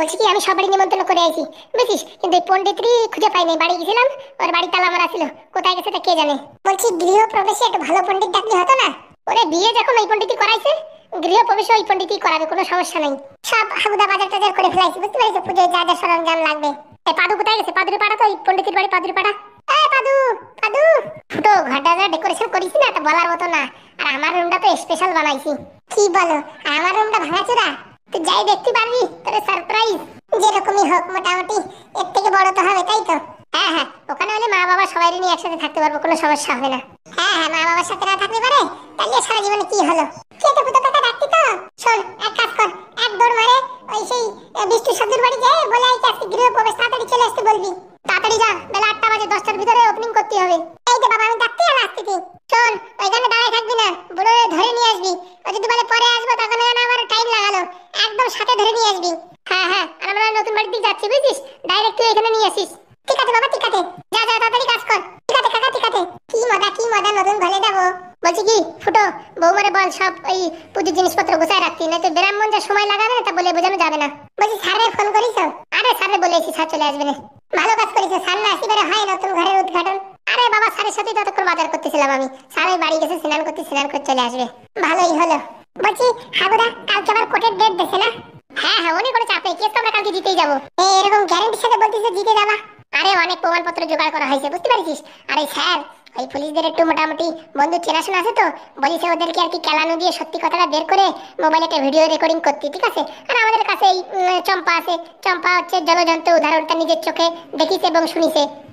বলছি কি আমি সবারই নিমন্ত্রণ করে আইছি বুঝিস কিন্তু এই পণ্ডিতরি খুঁজে পাই নাই বাড়ি গেছিলাম ওর বাড়ি তালা আমার আসলো কোথায় গেছে তা কে জানে বলছি গৃহ প্রবেশে একটু ভালো পণ্ডিত ডাকলে হতো না ওরে বিয়ে যখন ওই পণ্ডিতই করাইছে গৃহ প্রবেশে ওই পণ্ডিতই করাবে কোনো সমস্যা নাই সব হাবুদা বাজার টাজার করে ফেলাইছি বুঝতে পেরেছো পুজোয় যা যা সরঞ্জাম লাগবে এই পাদু কোথায় গেছে পাদুরি পাড়া তো ওই পণ্ডিতের বাড়ি পাদুরি পাড়া এই পাদু পাদু ফুটো ঘরটা যা ডেকোরেশন করিস না এটা বলার মতো না আর আমার রুমটা তো স্পেশাল বানাইছি কি বলো আমার রুমটা ভাঙাচুরা তুই যাই দেখতে পারবি তোর সারপ্রাইজ যেরকমই হোক মোটামুটি এর থেকে বড় তো হবে তাই তো হ্যাঁ হ্যাঁ ওখানে হলে মা বাবা সবাই নিয়ে একসাথে থাকতে পারবো কোনো সমস্যা হবে না হ্যাঁ হ্যাঁ মা বাবার সাথে না থাকতে পারে তাহলে সারা জীবনে কি হলো খেতে পুতো কাকা ডাকতি তো শোন এক কাজ কর এক দৌড় মারে ওই সেই বিষ্ণু সাধুর বাড়ি যায় বলে আইকে আজকে গৃহপ্রবেশ তাড়াতাড়ি চলে আসতে বলবি তাড়াতাড়ি যা বেলা আটটা বাজে দশটার ভিতরে ওপেনিং করতে হবে এই যে বাবা আমি ডাকতে আর শোন ওইখানে দাঁড়ায় থাকবি না বুড়ো ধরে নিয়ে আসবি ও যদি বলে পরে আসবো তখন যেন আবার টাইম লাগালো একদম সাথে ধরে নিয়ে আসবি হ্যাঁ হ্যাঁ আর আমরা নতুন বাড়ির দিকে যাচ্ছি বুঝছিস ডাইরেক্ট তুই এখানে নিয়ে আসিস ঠিক আছে বাবা ঠিক আছে যা যা তাড়াতাড়ি কাজ কর ঠিক আছে কাকা ঠিক আছে কি মজা কি মজা নতুন ঘরে যাব বলছি কি ফুটো বৌমারে বল সব ওই পুজোর জিনিসপত্র গোছায় রাখতি না তো ব্রাহ্মণ যা সময় লাগাবে না তা বলে বোঝানো যাবে না বলছি স্যারে ফোন করিস আরে স্যারে বলে এসি স্যার চলে আসবে না ভালো কাজ করিস স্যার না আসি হয় নতুন ঘরের উদ্ঘাটন আরে বাবা স্যারের সাথে ততক্ষণ বাজার করতেছিলাম আমি স্যার বাড়ি গেছে স্নান করতে স্নান করতে চলে আসবে ভালোই হলো বলছি হাগুদা কালকে আমার কোর্টের ডেট দেখে না হ্যাঁ হ্যাঁ অনেক কোনো চাপ নেই কেস তো আমরা কালকে জিতেই যাবো এরকম গ্যারান্টির সাথে বলতিস জিতে যাবা আরে অনেক প্রমাণপত্র জোগাড় করা হয়েছে বুঝতে পারছিস আরে স্যার ওই পুলিশদের একটু মোটামুটি বন্ধু চেনাশোনা আছে তো বলিছে ওদেরকে আর কি কেলানো দিয়ে সত্যি কথাটা বের করে মোবাইলে একটা ভিডিও রেকর্ডিং করতে ঠিক আছে আর আমাদের কাছে এই চম্পা আছে চম্পা হচ্ছে জলজন্ত উদাহরণটা নিজের চোখে দেখিছে এবং শুনিছে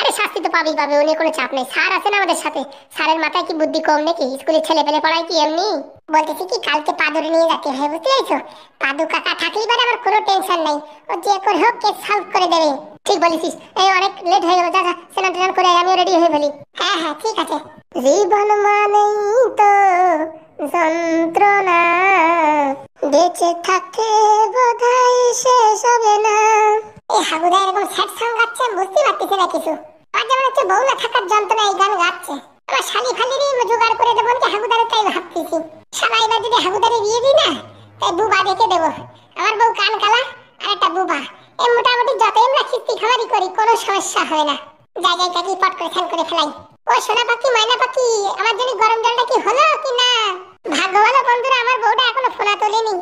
আরে শাস্তি তো পাবেই পাবে উনি কোনো চাপ নেই স্যার আছেন আমাদের সাথে স্যারের মাথায় কি বুদ্ধি কম নাকি স্কুলে ছেলে পেলে পড়ায় কি এমনি বলতেছি কি কালকে পাদুর নিয়ে যেতে হয় বুঝতে পেরেছো পাদু কাকা থাকলেই বারে আমার কোনো টেনশন নাই ও যে করে হোক কেস সলভ করে দেবে ঠিক বলেছিস এই অনেক লেট হয়ে গেল যা যা স্নান টান করে আমি রেডি হয়ে বলি হ্যাঁ হ্যাঁ ঠিক আছে জীবন মানেই তো যন্ত্রণা বেঁচে থাকতে বোধহয় শেষ হবে না এই হাগুদা এরকম স্যাড সং গাচ্ছে বুঝতে পারতেছি না কিছু আর যেমন হচ্ছে বউ না থাকার যন্ত্রণা এই গান গাচ্ছে আমার শালি ফালিরই জোগাড় করে দেবো কি হাবুদারে তাই ভাবতেছি সবাই বা যদি হাবুদারে দিয়ে দিই না তাই বুবা দেখে দেবো আমার বউ কান কালা আর একটা বুবা এ মোটামুটি যতই আমরা খিস্তি খামারি করি কোনো সমস্যা হয় না জায়গায় কাকি পট করে ফ্যান করে ফেলাই ও সোনা পাখি ময়না পাখি আমার জন্য গরম জলটা কি হলো কি না ভাগ্য বন্ধুরা আমার বউটা এখনো ফোনা তোলেনি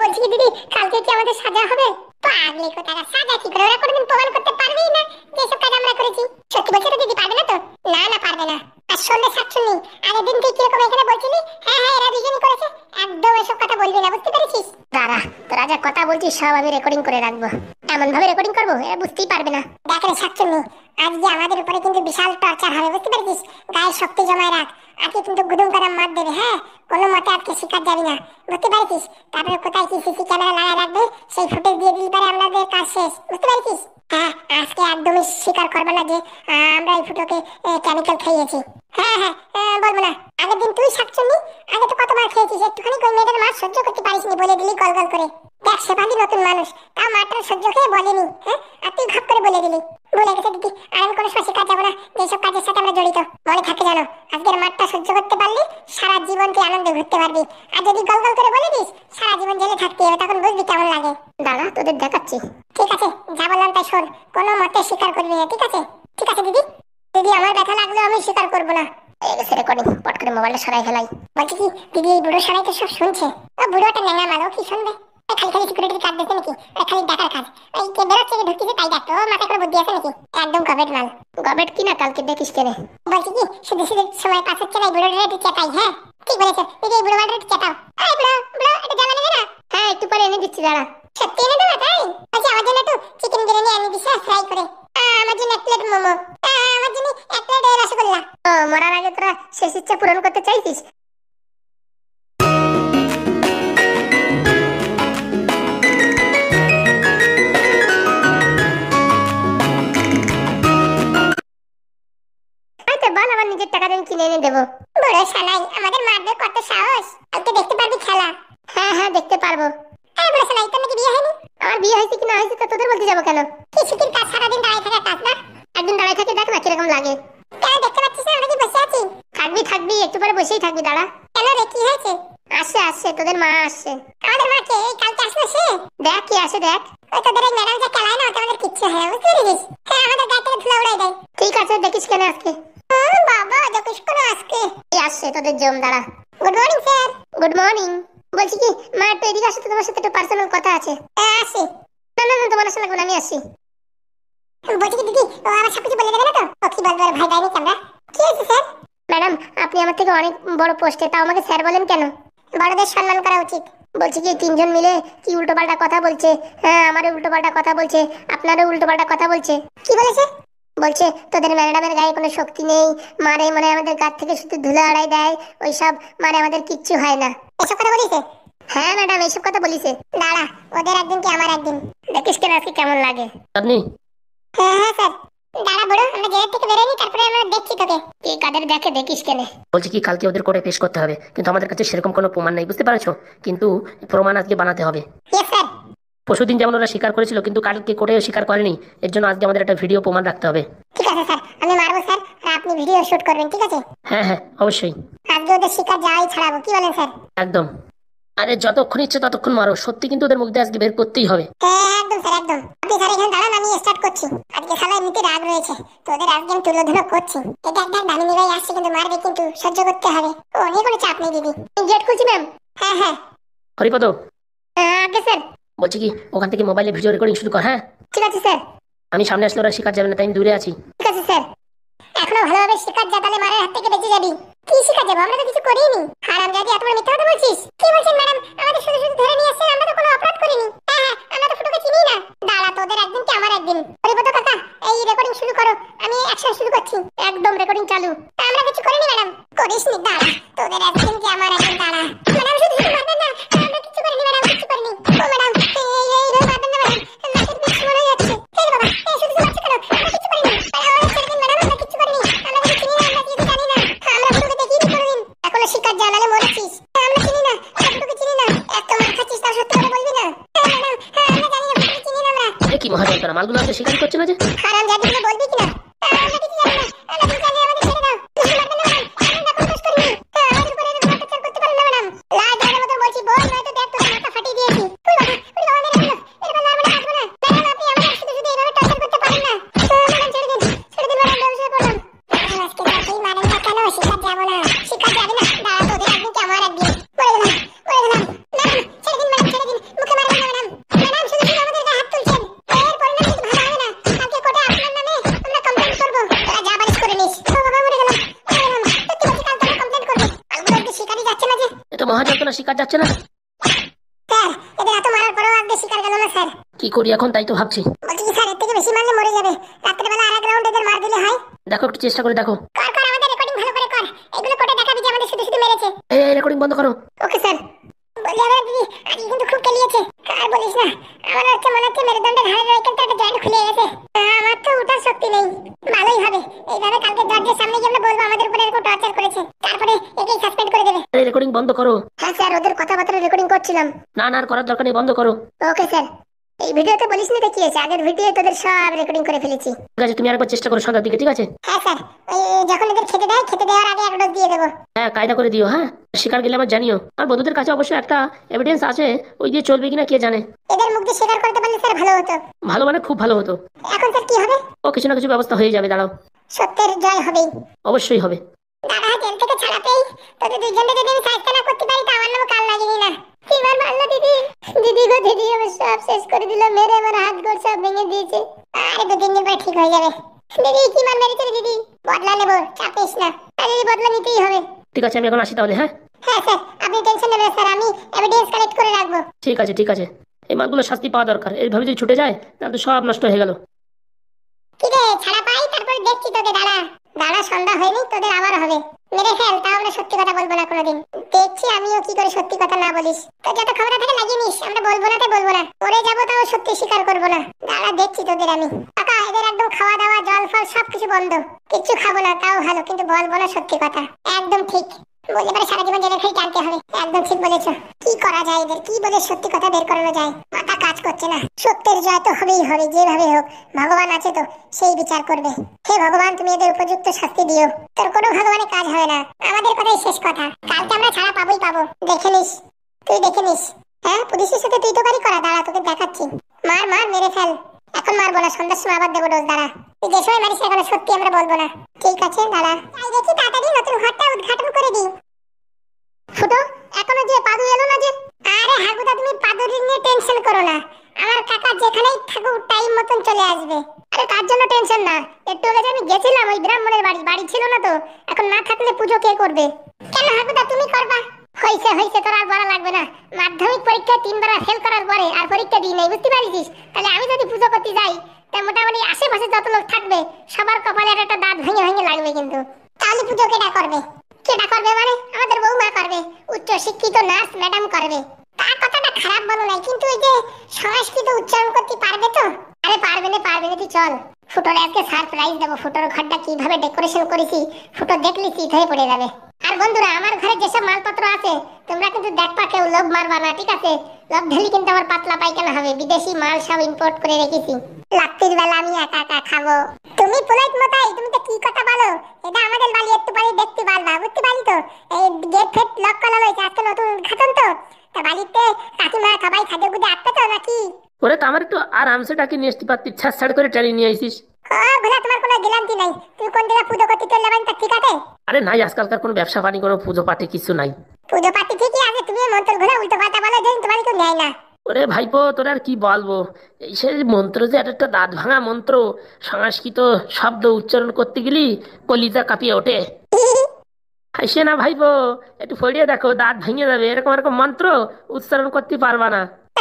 বলছি দিদি কালকে কি আমাদের সাজা হবে তো আগলে কোথাকার সাজা কি করে ওরা কোনোদিন প্রমাণ করতে পারবেই না যে সব কাজ আমরা করেছি সত্যি বলছে তো দিদি পারবে না তো না না পারবে না আর সন্ধ্যে সাতচুন্নি আগের দিন তুই কিরকম এখানে বলছিলি হ্যাঁ হ্যাঁ এরা দুজনই করেছে একদম এসব কথা বলবি না বুঝতে পেরেছিস দাঁড়া তোরা যা কথা বলছিস সব আমি রেকর্ডিং করে রাখবো এমন ভাবে রেকর্ডিং করবো এরা বুঝতেই পারবে না দেখ রে সাতচুন্নি আজকে আমাদের উপরে কিন্তু বিশাল টর্চার হবে বুঝতে পেরেছিস গায়ে শক্তি জমায় রাখ আজকে কিন্তু গুদুম কাদাম মার দেবে হ্যাঁ কোনো মতে আজকে শিকার যাবি না বুঝতে পারছিস তারপরে কোথায় কি সিসি ক্যামেরা লাগায় রাখবে সেই ফুটেজ দিয়ে দিলি পারে আমাদের কাজ শেষ বুঝতে পারছিস হ্যাঁ, আজকে একদমই স্বীকার করবে না যে আমরা এই ফুটোকে কেমিক্যাল খাইয়েছি হ্যাঁ হ্যাঁ বলবো না আগের দিন তুই শাকচুন্নি আগে তো কতবার খেয়েছিস একটুখানি ওই মেয়েটার মার সহ্য করতে পারিসনি বলে দিলি গল করে দেখ সেবাদি নতুন মানুষ তা মারটা সহ্য খেয়ে বলেনি হ্যাঁ আর তুই ঘাপ করে বলে দিলি বলে গেছে দিদি আর আমি কোনো সময় যাবো না যেসব কাজের সাথে আমরা জড়িত মনে থাকে জানো আজকের মাঠটা সহ্য করতে পারলে সারা জীবন তুই আনন্দে ঘুরতে পারবি আর যদি গল গল করে বলে দিস সারা জীবন জেলে থাকতে হবে তখন বুঝবি কেমন লাগে দাদা তোদের দেখাচ্ছি ঠিক আছে যা বললাম তাই শোন কোনো মতে স্বীকার করবি না ঠিক আছে ঠিক আছে দিদি দিদি আমার ব্যথা লাগলো আমি স্বীকার করবো না গেছে রেকর্ডিং পট করে সরাই ফেলাই বলছি কি দিদি এই বুড়ো তো সব শুনছে ও কি শুনবে খালি খালি সিকিউরিটির কাজ দেখছে নাকি খালি কাজ এই বেরোচ্ছে তাই করে বুদ্ধি আছে নাকি একদম গবেট মাল গবেট কি না কালকে দেখিস কেনে বলছি কি শুধু শুধু সময় পাস না চেতাই হ্যাঁ ঠিক বলেছো তুমি এই বুড়ো মালটাকে চেতাও এই বুড়ো বুড়ো এটা জ্বালা নেবে না হ্যাঁ একটু পরে এনে দিচ্ছি দাঁড়া সত্যি এনে দেবো তাই আচ্ছা আমার জন্য একটু চিকেন বিরিয়ানি এনে দিস ফ্রাই করে আমার জন্য এক প্লেট মোমো আমার জন্য এক প্লেট রসগোল্লা ও মরার আগে তোরা শেষ ইচ্ছা পূরণ করতে চাইছিস আমাকে বল আমার নিজের টাকা দিয়ে কিনে এনে দেবো বড় শালাই আমাদের মারবে কত সাহস কালকে দেখতে পারবি খেলা হ্যাঁ হ্যাঁ দেখতে পারবো আরে হ্যাঁ, বড় শালাই তোর নাকি বিয়ে হয়নি আমার বিয়ে হয়েছে কি না হয়েছে তা তোদের বলতে যাবো কেন কিছুদিন কাজ সারাদিন দাঁড়িয়ে থাকা কাজ না একদিন দাঁড়িয়ে থাকে দেখ না কিরকম লাগে কেন দেখতে পাচ্ছিস না আমরা কি বসে আছি থাকবি থাকবি একটু পরে বসেই থাকবি দাঁড়া কেন রে কি হয়েছে আসে আসে তোদের মা আসে আমাদের মা কে এই কালকে আসলো সে দেখ কি আসে দেখ ওই তোদের এই ম্যাডাম যা খেলায় না ওটা আমাদের কিচ্ছু হয় ও বুঝতে পেরেছিস হ্যাঁ আমাদের গায়ে থেকে ধুলা উড়াই দেয় ঠিক আছে দেখিস কেন আজকে ওর বাবা যকেশ করে আজকে এই আসছে তোদের জম দাঁড়া good morning sir good morning বলছি কি মা একটু এদিকে আসো তোমার সাথে একটু পার্সোনাল কথা আছে হ্যাঁ না না না তোমার আসা লাগবে আমি আসি বলছি কি দিদি ও আমার সব কিছু বলে দেবে না তো ও কি বলবে ভাই ভাই আমরা কি আছে স্যার ম্যাডাম আপনি আমার থেকে অনেক বড় পোস্টে তাও আমাকে স্যার বলেন কেন বড়দের সম্মান করা উচিত বলছি কি তিনজন মিলে কি উল্টোপাল্টা কথা বলছে হ্যাঁ আমারও উল্টোপাল্টা কথা বলছে আপনারও উল্টোপাল্টা কথা বলছে কি বলেছে বলছে তোদের ম্যাডামের গায়ে কোনো শক্তি নেই মারে মানে আমাদের গাছ থেকে শুধু ধুলো আড়াই দেয় ওইসব মানে আমাদের কিচ্ছু হয় না এসব কথা বলিছে হ্যাঁ ম্যাডাম এসব কথা বলিছে দাঁড়া ওদের একদিন কি আমার একদিন দেখিস কেন আজকে কেমন লাগে আপনি হ্যাঁ হ্যাঁ স্যার দাঁড়া বড় আমরা গেট থেকে বেরোইনি তারপরে আমরা দেখছি তোকে কে কাদের দেখে দেখিস কেন বলছি কি কালকে ওদের কোর্টে পেশ করতে হবে কিন্তু আমাদের কাছে সেরকম কোনো প্রমাণ নেই বুঝতে পারছো কিন্তু প্রমাণ আজকে বানাতে হবে ইয়েস স্যার পরশুদিন যেমন ওরা স্বীকার করেছিল কিন্তু কালকে করে স্বীকার করেনি এর জন্য আজকে আমাদের একটা ভিডিও প্রমাণ রাখতে হবে ঠিক আছে স্যার আমি মারবো স্যার আর আপনি ভিডিও শুট করবেন ঠিক আছে হ্যাঁ হ্যাঁ অবশ্যই আজকে ওদের শিকার যাই ছাড়াবো কি বলেন স্যার একদম আরে যতক্ষণ ইচ্ছে ততক্ষণ মারো সত্যি কিন্তু ওদের মুখ দিয়ে আজকে বের করতেই হবে হ্যাঁ, হ্যাঁ, একদম স্যার একদম আপনি স্যার এখানে দাঁড়ান আমি স্টার্ট করছি আজকে সবাই এমনিতে রাগ রয়েছে তো ওদের আজকে আমি তুলোধুলো করছি এটা একদম দেখ দামিনী ভাই আসছে কিন্তু মারবে কিন্তু সহ্য করতে হবে ও অনেক কোনো চাপ নেই দিদি গেট করছি ম্যাম হ্যাঁ হ্যাঁ হরিপদ আগে স্যার বলছি কি ওখান থেকে মোবাইলে ভিডিও রেকর্ডিং শুরু কর হ্যাঁ ঠিক আছে স্যার আমি সামনে আসলে ওরা শিকার যাবে না তাই দূরে আছি ঠিক আছে স্যার এখনো ভালোভাবে শিকার জাতালে তাহলে মারার হাত থেকে বেঁচে যাবি কি শিকার যাবো আমরা তো কিছু করিনি হারাম জাতি এত বড় মিথ্যা কথা বলছিস কি বলছেন ম্যাডাম আমাদের শুধু শুধু ধরে নিয়ে আসছেন আমরা তো কোনো অপরাধ করিনি হ্যাঁ হ্যাঁ আমরা তো চিনি না দাঁড়া তোদের একদিন কি আমার একদিন হরিপদ কাকা এই রেকর্ডিং শুরু করো আমি অ্যাকশন শুরু করছি একদম রেকর্ডিং চালু আমরা কিছু করিনি ম্যাডাম করিস নি দাঁড়া তোদের একদিন কি আমার একদিন দাঁড়া ম্যাডাম শুধু শুধু মারবেন না আমরা কিছু করিনি ম্যাডাম কিছু করিনি ও ম্যাডাম এই এই রে মারবেন না ম্যাডাম নাকের পিছ মনে যাচ্ছে কে রে বাবা এই শুধু শুধু মারছো কেন আমরা কিছু করিনি ম্যাডাম ছেড়ে দিন ম্যাডাম আমরা কিছু করিনি আমরা কিছু চিনি না আমরা কিছু জানি না হ্যাঁ, আমরা দেখি দেখিনি কোনোদিন এখন শিকার জানালে মরেছিস হ্যাঁ, আমরা চিনি না আমরা ফটোকে চিনি না এত মাথা চিস্তা সত্যি করে বলবি কি মহাজন তারা মালগুলো আপনি স্বীকার করছে না যে হারাম জাতিগুলো বলবি কিনা শিকার যাচ্ছে না কি করি এখন তাই তো ভাবছি থেকে বেশি মরে যাবে মার দেখো একটু চেষ্টা করে দেখো আমাদের রেকর্ডিং ভালো করে মেরেছে রেকর্ডিং বন্ধ করো ওকে স্যার খুলে গেছে আমার তো নেই ভালোই হবে এইভাবে আমাদের উপরে করেছে তারপরে রেকর্ডিং বন্ধ করো হ্যাঁ স্যার ওদের কথাবার্তা রেকর্ডিং করছিলাম না না করার দরকার নেই বন্ধ করো ওকে স্যার এই ভিডিওতে বলিস না কি আছে আগের ভিডিও তোদের সব রেকর্ডিং করে ফেলেছি ঠিক আছে তুমি আরেকবার চেষ্টা করো সন্ধ্যার দিকে ঠিক আছে হ্যাঁ স্যার যখন এদের খেতে দেয় খেতে দেওয়ার আগে এক ডোজ দিয়ে দেবো হ্যাঁ কায়দা করে দিও হ্যাঁ শিকার গেলে আমার জানিও আর বন্ধুদের কাছে অবশ্যই একটা এভিডেন্স আছে ওই দিয়ে চলবে কিনা কে জানে এদের মুখ দিয়ে শিকার করতে পারলে স্যার ভালো হতো ভালো মানে খুব ভালো হতো এখন স্যার কি হবে ও কিছু না কিছু ব্যবস্থা হয়ে যাবে দাঁড়াও সত্যের জয় হবে অবশ্যই হবে দাদা জেল থেকে ছাড়া পেয়ে তোদের দুজনকে যদি আমি সাহায্য না করতে পারি তো আমার নাম কাল লাগেনি না এবার দিদি দিদি গো দিদি সব শেষ করে দিল মেরে আমার হাত গোড় সব ভেঙে দিয়েছে দু তিন দিন পর ঠিক হয়ে যাবে দিদি কি মেরেছে রে দিদি বদলা নেবো চাপিস না বদলা নিতেই হবে ঠিক আছে আমি এখন আসি তাহলে হ্যাঁ হ্যাঁ স্যার আপনি টেনশন নেবেন স্যার আমি এভিডেন্স কালেক্ট করে রাখবো ঠিক আছে ঠিক আছে এই মালগুলো শাস্তি পাওয়া দরকার এইভাবে যদি ছুটে যায় তাহলে তো সব নষ্ট হয়ে গেল ঠিক আছে ছাড়া পাই তারপর দেখছি তোকে দাঁড়া যারা সন্ধ্যা হয়নি তোদের আবার হবে মেরে ফেল তা আমরা সত্যি কথা বলবো না কোনোদিন দেখছি আমিও কি করে সত্যি কথা না বলিস তো যত খবর থাকে লাগিয়ে নিস আমরা বলবো না তাই বলবো না পরে যাবো তাও সত্যি স্বীকার করবো না দাঁড়া দেখছি তোদের আমি কাকা এদের একদম খাওয়া দাওয়া জল ফল সবকিছু বন্ধ কিচ্ছু খাবো না তাও ভালো কিন্তু বলবো না সত্যি কথা একদম ঠিক সারা জীবন টানতে হবে একদম ঠিক কি করা যায় এদের কি বলে সত্যি কথা বের করানো যায় মাথা কাজ করছে না সত্যের জয় তো হবেই হবে যেভাবে হোক ভগবান আছে তো সেই বিচার করবে হে ভগবান তুমি এদের উপযুক্ত শাস্তি দিও তোর কোনো ভগবানের কাজ হবে না আমাদের কথাই শেষ কথা কালকে আমরা ছাড়া পাবোই পাবো দেখে নিস তুই দেখে নিস হ্যাঁ পুলিশের সাথে তুই তো করা দাঁড়া তোকে দেখাচ্ছি মার মার মেরে ফেল এখন মার বলা সন্ধ্যার সময় আবার দেবো ডোজ দাঁড়া তুই যে সময় মারিস এখন সত্যি আমরা বলবো না ঠিক আছে দাঁড়া তাই দেখি তাড়াতাড়ি নতুন ঘরটা উদ্ঘাটন করে দিই ফুটো এখনো যে পাদু এলো না যে আরে হাগুদা তুমি পাদুর নিয়ে টেনশন করো না আমার কাকা যেখানেই থাকুক টাইম মতন চলে আসবে আরে তার জন্য টেনশন না একটু আগে আমি গেছিলাম ওই ব্রাহ্মণের বাড়ি বাড়ি ছিল না তো এখন না থাকলে পুজো কে করবে কেন হাগুদা তুমি করবা হইছে হইছে তোর আর বড় লাগবে না মাধ্যমিক পরীক্ষা তিনবার ফেল করার পরে আর পরীক্ষা দিই নাই বুঝতে পারিস তাহলে আমি যদি পুজো করতে যাই তা মোটামুটি আশেপাশে যত লোক থাকবে সবার কপালে একটা দাঁত ভেঙে ভেঙে লাগবে কিন্তু তাহলে পুজো কেটা করবে কেটা করবে মানে আমাদের বৌমা করবে উচ্চ শিক্ষিত নার্স ম্যাডাম করবে তার কথাটা খারাপ বলো নাই কিন্তু ওই যে সংস্কৃত উচ্চারণ করতে পারবে তো একেবারে পারবে যদি চল ফুটোর আজকে সারপ্রাইজ দেবো ফুটোর ঘরটা কিভাবে ডেকোরেশন করেছি ফুটো দেখলি চিত হয়ে পড়ে যাবে আর বন্ধুরা আমার ঘরে যেসব মালপত্র আছে তোমরা কিন্তু দেখবা কেউ লোভ মারবা না ঠিক আছে লোভ ঢেলি কিন্তু আমার পাতলা পায়খানা হবে বিদেশি মাল সব ইম্পোর্ট করে রেখেছি রাত্রির বেলা আমি একা একা খাবো তুমি পোলাইট মতাই তুমি তো কি কথা বলো এটা আমাদের বাড়ি একটু পরে দেখতে পারবা বুঝতে পারি তো এই গেট ফেট লক করা হয়েছে আজকে নতুন খাতন তো তা বাড়িতে কাকিমা সবাই খাদ্য গুদে আটকে তো নাকি ওরে তো আমার একটু আরামসে ডাকি নিয়ে আসতে পারতি ছাড় ছাড় করে টেনে নিয়ে আইসিস আরে নাই আজকালকার কোনো ব্যবসা পানি কোনো পুজো পাঠে কিছু নাই পুজো পাঠে ঠিকই আছে তুমি মন্ত্র ঘোরা উল্টো পাল্টা বলো যেন তোমার কেউ নেয় না ওরে ভাইপো তোর আর কি বলবো এই সে মন্ত্র যে একটা দাঁত ভাঙা মন্ত্র সংস্কৃত শব্দ উচ্চারণ করতে গেলি কলিজা কাঁপিয়ে ওঠে হাসে না ভাইপো একটু ফড়িয়ে দেখো দাঁত ভেঙে যাবে এরকম এরকম মন্ত্র উচ্চারণ করতে পারবা না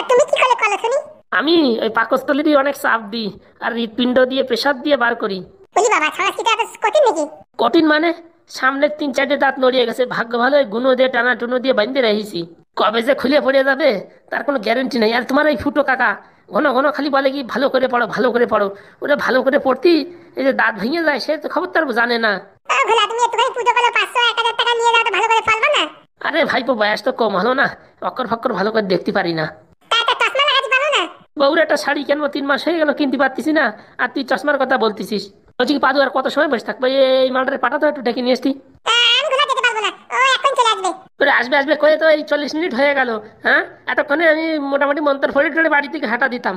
তুমি কি করে কলা শুনি আমি ওই পাকস্থলি দিয়ে অনেক চাপ দিই আর হৃৎপিণ্ড দিয়ে প্রেশার দিয়ে বার করি বলি বাবা এত কঠিন নাকি কঠিন মানে সামনের তিন চারটে দাঁত নড়িয়ে গেছে ভাগ্য ভালো গুনো দিয়ে টানা টুনো দিয়ে বাঁধতে রেখেছি কবে যে খুলে পড়ে যাবে তার কোনো গ্যারেন্টি নেই আর তোমার এই ফুটো কাকা ঘন ঘন খালি বলে কি ভালো করে পড়ো ভালো করে পড়ো ওটা ভালো করে পড়তি এই যে দাঁত ভেঙে যায় সে তো খবর তার জানে না আরে ভাইপো বয়স তো কম হলো না অক্কর ফক্কর ভালো করে দেখতে পারি না বউর একটা শাড়ি কেন তিন মাস হয়ে গেল কিনতে পারতিস না আর তুই চশমার কথা বলতিছিস বলছি কি পাদু আর কত সময় বসে থাকবে এই মালটারে পাঠাতো একটু ডেকে নিয়ে আসতি আসবে আসবে করে তো এই চল্লিশ মিনিট হয়ে গেল হ্যাঁ এতক্ষণে আমি মোটামুটি মন্ত্র ফলে টলে বাড়ি থেকে হাঁটা দিতাম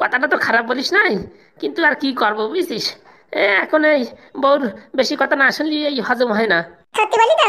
কথাটা তো খারাপ বলিস নাই কিন্তু আর কি করবো বুঝছিস এখন এই বউর বেশি কথা না শুনলি এই হজম হয় না সত্যি বলি তো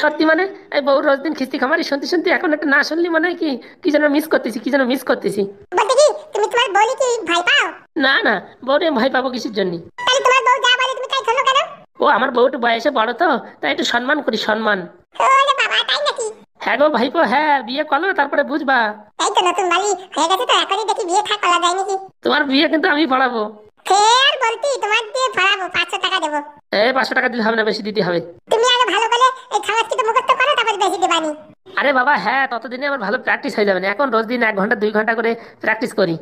সত্যি মানে এই বউ রোজ দিন খিস্তি খামারি শুনতে শুনতে এখন একটা না শুনলি মনে হয় কি কি যেন মিস করতেছি কি যেন মিস করতেছি বলতে কি তুমি তোমার বলি কি ভাই পাও না না বউরে ভাই পাবো কিছুর জন্য তাহলে তোমার বউ যা বলে তুমি তাই শুনো কেন ও আমার বউ তো বয়সে বড় তো তাই একটু সম্মান করি সম্মান ওরে বাবা তাই নাকি হ্যাঁ গো ভাইপো হ্যাঁ বিয়ে করলো তারপরে বুঝবা এই তো নতুন বাড়ি হয়ে গেছে তো এখনই দেখি বিয়ে থাক করা যায় নাকি তোমার বিয়ে কিন্তু আমি পড়াবো ফের বলতি তোমার দিয়ে ভাড়াবো 500 টাকা দেবো এ 500 টাকা দিলে হবে না বেশি দিতে হবে তুমি আগে ভালো করে এই খালাস কি তো মুখস্থ করো তারপর বেশি দিবানি আরে বাবা হ্যাঁ ততদিনে আমার ভালো প্র্যাকটিস হয়ে যাবে না এখন রোজ দিন 1 ঘন্টা 2 ঘন্টা করে প্র্যাকটিস করি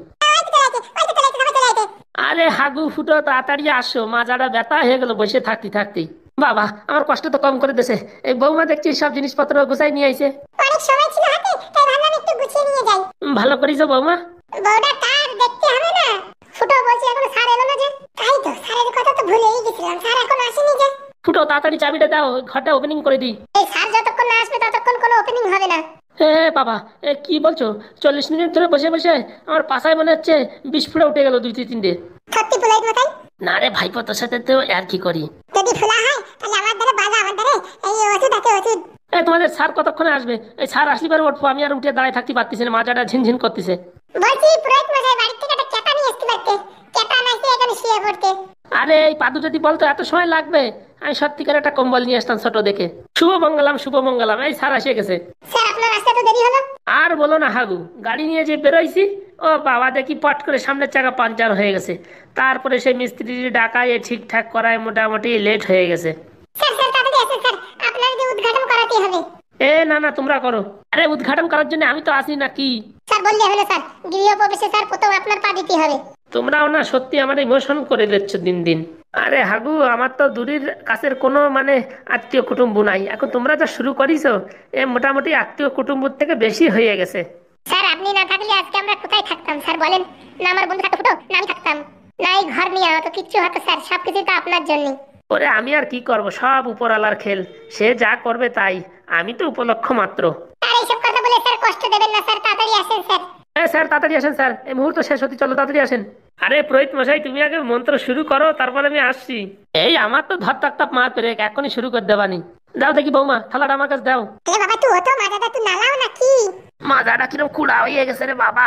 আরে হাগু ফুটো তাড়াতাড়ি আসো মা যারা ব্যথা হয়ে গেল বসে থাকতে থাকতে বাবা আমার কষ্ট তো কম করে দেছে এই বৌমা দেখছি সব জিনিসপত্র গুছাই নিয়ে আইছে অনেক সময় ছিল হাতে তাই ভাবলাম একটু গুছিয়ে নিয়ে যাই ভালো করিছো বৌমা বৌডা ভুলেই গেছিলাম স্যার এখন আসেনি যে ফুটো তাড়াতাড়ি চাবিটা দাও ঘরটা ওপেনিং করে দিই এই স্যার যতক্ষণ না আসবে ততক্ষণ কোনো ওপেনিং হবে না বাবা এ কি বলছো চল্লিশ মিনিট ধরে বসে বসে আমার পাশায় মনে হচ্ছে উঠে গেল দুই তিনটে সত্যি ফুলাই না রে তোর সাথে তো আর কি করি যদি ফুলা হয় তাহলে আমার দ্বারা বাজা আমার দ্বারা এই ওষুধ আছে ওষুধ এ তোমাদের স্যার কতক্ষণে আসবে এই স্যার আসলে পরে উঠবো আমি আর উঠে দাঁড়ায় থাকতে পারতেছি না মাজাটা ঝিনঝিন করতেছে বলছি মশাই থেকে একটা চাপা নিয়ে আসতে পারতে শুয়ে আরে এই পাদু যদি বলতো এত সময় লাগবে আমি সত্যিকার একটা কম্বল নিয়ে আসতাম ছোট দেখে শুভ মঙ্গলাম শুভ মঙ্গলাম এই এসে গেছে আর বলো না হাগু গাড়ি নিয়ে যে বেরোইছি ও বাবা দেখি পট করে চাকা পাঞ্চার হয়ে গেছে তারপরে সেই মিস্ত্রি ডাকায় ঠিকঠাক করায় মোটামুটি লেট হয়ে গেছে এ না না তোমরা করো আরে উদ্ঘাটন করার জন্য আমি তো আসি না কি স্যার হলো স্যার স্যার প্রথম আপনার পা দিতে হবে তোমরাও না সত্যি আমার ইমোশন করে দিচ্ছ দিন দিন আরে হাগু আমার তো দূরের কাছের কোনো মানে আত্মীয় কুটুম্ব নাই এখন তোমরা যা শুরু করিছ এ মোটামুটি আত্মীয় কুটুম্ব থেকে বেশি হয়ে গেছে স্যার আপনি না থাকলে আজকে আমরা কোথায় থাকতাম স্যার বলেন না আমার বন্ধু থাকতো তো না আমি থাকতাম না এই ঘর নিয়ে তো কিচ্ছু হতো স্যার সব কিছু তো আপনার জন্য ওরে আমি আর কি করব সব উপরালার খেল সে যা করবে তাই আমি তো উপলক্ষ মাত্র আর এইসব কথা বলে স্যার কষ্ট দেবেন না স্যার তাড়াতাড়ি আসেন স্যার হ্যাঁ স্যার তাড়াতাড়ি আসেন স্যার এই মুহূর্ত শেষ হতে চলো তাড়াতাড়ি আসেন আরে প্রহিত মশাই তুমি আগে মন্ত্র শুরু করো তারপর আমি আসছি এই আমার তো ধর টাক টাপ মার পেরে এখনই শুরু করে দেবানি দাও দেখি বৌমা থালাটা আমার কাছে দাও বাবা তুই তো মাজাটা তুই নালাও নাকি মাজাটা কিরম কুড়া হয়ে গেছে রে বাবা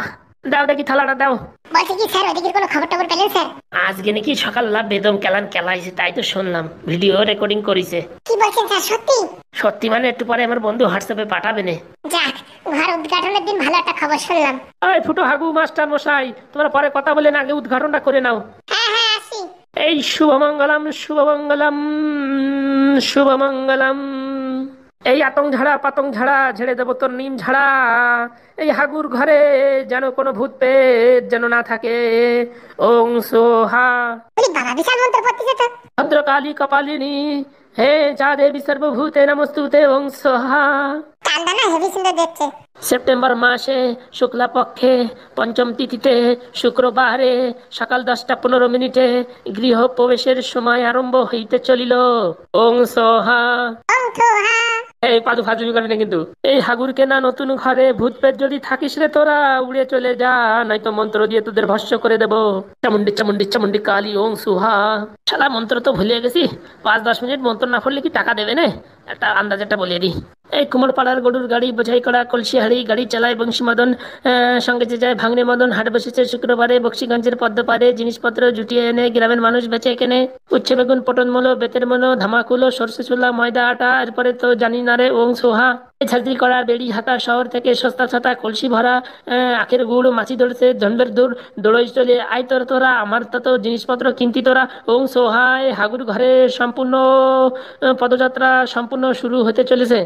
দাও দেখি থালাটা দাও বলছি কি স্যার ওদিকে কোনো খবর টবর পেলেন স্যার আজকে নাকি সকাল লাভ বেদম কেলান কেলাইছে তাই তো শুনলাম ভিডিও রেকর্ডিং করেছে কি বলছেন স্যার সত্যি সত্যি মানে একটু পরে আমার বন্ধু হোয়াটসঅ্যাপে পাঠাবে নে যাক ঘর উদ্ঘাটনের দিন ভালো একটা খবর শুনলাম ওই ফুটো হাগু মাস্টার মশাই তোমরা পরে কথা বলেন আগে উদ্ঘাটনটা করে নাও হ্যাঁ হ্যাঁ আসি এই শুভমঙ্গলম শুভমঙ্গলম শুভমঙ্গলম এই আতং ঝাড়া পাতং ঝাড়া ঝেড়ে দেবো তোর নিম ঝাড়া এই হাগুর ঘরে যেন কোনো ভূত পেট যেন না থাকে ওং সোহা ভদ্রকালী কপালিনী হে যা দেবী সর্বভূতে নমস্তুতে ওং সোহা চাঁদটা হেভি সুন্দর দেখছে সেপ্টেম্বর মাসে শুক্লাপক্ষে পঞ্চম তিথিতে শুক্রবারে সকাল দশটা পনেরো মিনিটে গৃহপ্রবেশের সময় আরম্ভ হইতে চলিল ওং সোহা এই পাদু ফাজুমি করবি না কিন্তু এই হাগুর কেনা নতুন ঘরে ভূত পেট যদি থাকিস রে তোরা উড়ে চলে যা নয়তো মন্ত্র দিয়ে তোদের ভস্য করে দেবো চামুন্ডি চামুন্ডি চামুন্ডি কালী ওং সুহা শালা মন্ত্র তো ভুলে গেছি পাঁচ দশ মিনিট মন্ত্র না পড়লে কি টাকা দেবে না একটা আন্দাজ একটা বলিয়ে দিই এই কুমোরপাড়ার গরুর গাড়ি বোঝাই করা কলসিহারি গাড়ি চালায় বংশী মদন সঙ্গে যে যায় ভাঙড়ে মদন হাট বসেছে শুক্রবারে বক্সিগঞ্জের পদ্মপাড়ে জিনিসপত্র জুটিয়ে এনে গ্রামের মানুষ বেঁচে কেনে উচ্ছে বেগুন পটন মলো বেতের মলো ধামাকুলো সরষে চুলা ময়দা আটা এরপরে তো জানি না রে ওং সোহা ছাত্রী করা বেড়ি হাতা শহর থেকে সস্তা ছতা কলসি ভরা আখের গুড় মাছি ধরছে জন্মের দূর দোড়ই চলে আয় তোর তোরা আমার তত জিনিসপত্র কিনতি তোরা ওং সোহায় হাগুর ঘরে সম্পূর্ণ পদযাত্রা সম্পূর্ণ শুরু হতে চলেছে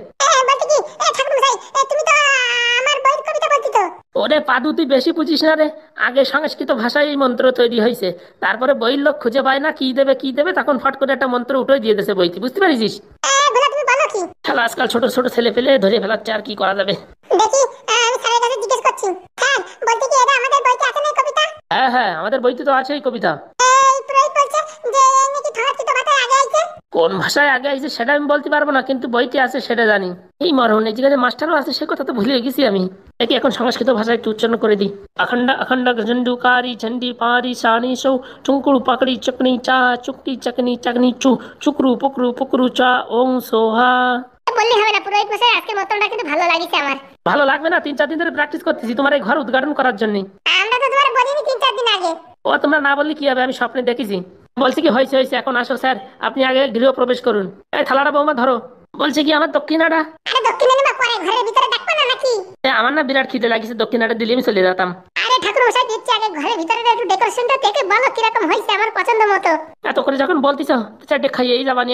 ওরে পাদু তুই বেশি বুঝিস না রে আগে সংস্কৃত ভাষায় এই মন্ত্র তৈরি হয়েছে তারপরে বইয়ের লোক খুঁজে পায় না কি দেবে কি দেবে তখন ফট করে একটা মন্ত্র উঠে দিয়ে দেশে বইতে বুঝতে পারিস খেলা আজকাল ছোট ছোট ছেলে পেলে ধরে ফেলাচ্ছে আর কি করা যাবে হ্যাঁ হ্যাঁ আমাদের বইতে তো আছেই কবিতা এই প্রয়োগ কোন ভাষায় আগে আছে সেটা আমি বলতে পারবো না কিন্তু বইতে আছে সেটা জানি এই মরণে যেখানে মাস্টারও আছে সে কথা তো ভুলে গেছি আমি এটি এখন সংস্কৃত ভাষায় একটু উচ্চারণ করে দিই আখণ্ড আখণ্ড ঝন্ডু কারি ঝন্ডি পারি সানি সৌ চুঙ্কুড়ু পাকড়ি চকনি চা চুকটি চকনি চাকনি চু চুকরু পুকরু পুকরু চা ওং সোহা বললে কিন্তু ভালো ভালো লাগবে না তিন চার দিন ধরে প্র্যাকটিস করতেছি তোমার এই ঘর উদ্ঘাটন করার জন্য আমরা তো তোমার বলিনি তিন চার দিন আগে ও তোমরা না বললে কি হবে আমি স্বপ্নে দেখেছি বলছে কি হয়েছে হয়েছে এখন আসো স্যার আপনি আগে গৃহ প্রবেশ করুন এই থালাটা বৌমা ধরো বলছে কি আমার দক্ষিণাটা আমার না বিরাট খিদে লাগিছে দক্ষিণাটা দিলে আমি চলে যেতাম আগে ভিতরে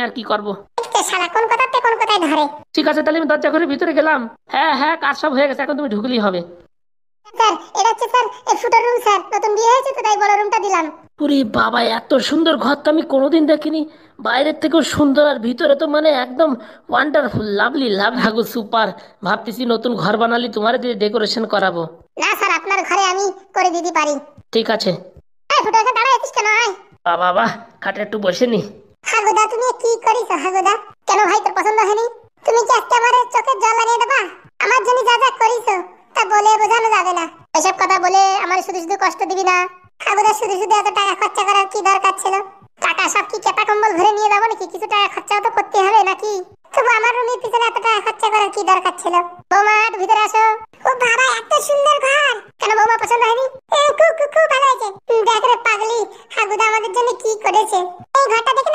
আর কি ঠিক আছে তাহলে আমি দরজা করে ভিতরে গেলাম হ্যাঁ হ্যাঁ কাজ সব হয়ে গেছে এখন তুমি ঢুকলেই হবে স্যার এটা হচ্ছে স্যার শুটার রুম স্যার নতুন বিয়ে হয়েছে তো তাই বড় রুমটা দিলাম পুরি বাবা এত সুন্দর ঘর তো আমি কোনোদিন দেখিনি বাইরের থেকেও সুন্দর আর ভিতরে তো মানে একদম ওয়ান্ডারফুল লাভলি লাভ হাগু সুপার ভাবতেছি নতুন ঘর বানালি তোমার দিয়ে ডেকোরেশন করাবো না স্যার আপনার ঘরে আমি করে দিতে পারি ঠিক আছে এই আছিস কেন বাবা বাবা খাটে একটু বসে নি হাগুদা তুমি কি করিস হাগুদা কেন ভাই তোর পছন্দ হয়নি তুমি কি আজকে আমার চোখের জল আনিয়ে দেবা আমার জন্য যা যা করিছো তা বলে বোঝানো যাবে না এসব কথা বলে আমার শুধু শুধু কষ্ট দিবি না খাবুদা শুধু শুধু এত টাকা খরচা করার কি দরকার ছিল টাকা সব কি কেপা কম্বল ঘুরে নিয়ে যাবো নাকি কিছু টাকা খরচাও তো করতে হবে নাকি তবু আমার রুমের পিছনে এত টাকা খরচা করার কি দরকার ছিল বৌমা একটু ভিতরে আসো ও বাবা এত সুন্দর ঘর কেন বৌমা পছন্দ হয়নি খুব খুব খুব ভালো হয়েছে দেখ রে পাগলি হাগুদা আমাদের জন্য কি করেছে এই ঘরটা দেখে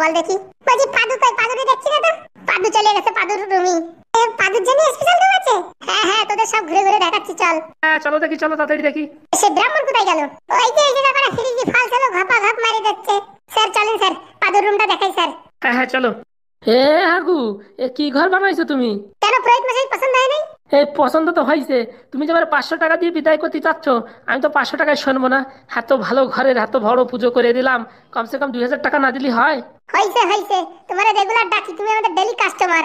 বল দেখি বলছি পাদু কই পাদুরে দেখছি না তো পাদু চলে গেছে পাদুর রুমি এ পাদুর জন্য স্পেশাল রুম আছে হ্যাঁ হ্যাঁ তোদের সব ঘুরে ঘুরে দেখাচ্ছি চল হ্যাঁ চলো দেখি চলো তাড়াতাড়ি দেখি সে ব্রাহ্মণ কোথায় গেল ওই যে এই জায়গা ফ্রি সিঁড়ি ফাল চলো ঘাপা ঘাপ মারি যাচ্ছে স্যার চলেন স্যার পাদুর রুমটা দেখাই স্যার হ্যাঁ হ্যাঁ চলো এ আগু এ কি ঘর বানাইছো তুমি পছন্দ তো হয়েছে তুমি যে আমার পাঁচশো টাকা দিয়ে বিদায় করতে চাচ্ছ আমি তো পাঁচশো টাকায় শুনবো না এত ভালো ঘরের এত বড় পুজো করে দিলাম কমসে কম দুই হাজার টাকা না দিলি হয় হয়েছে হয়েছে তোমার রেগুলার ডাকি তুমি আমাদের ডেলি কাস্টমার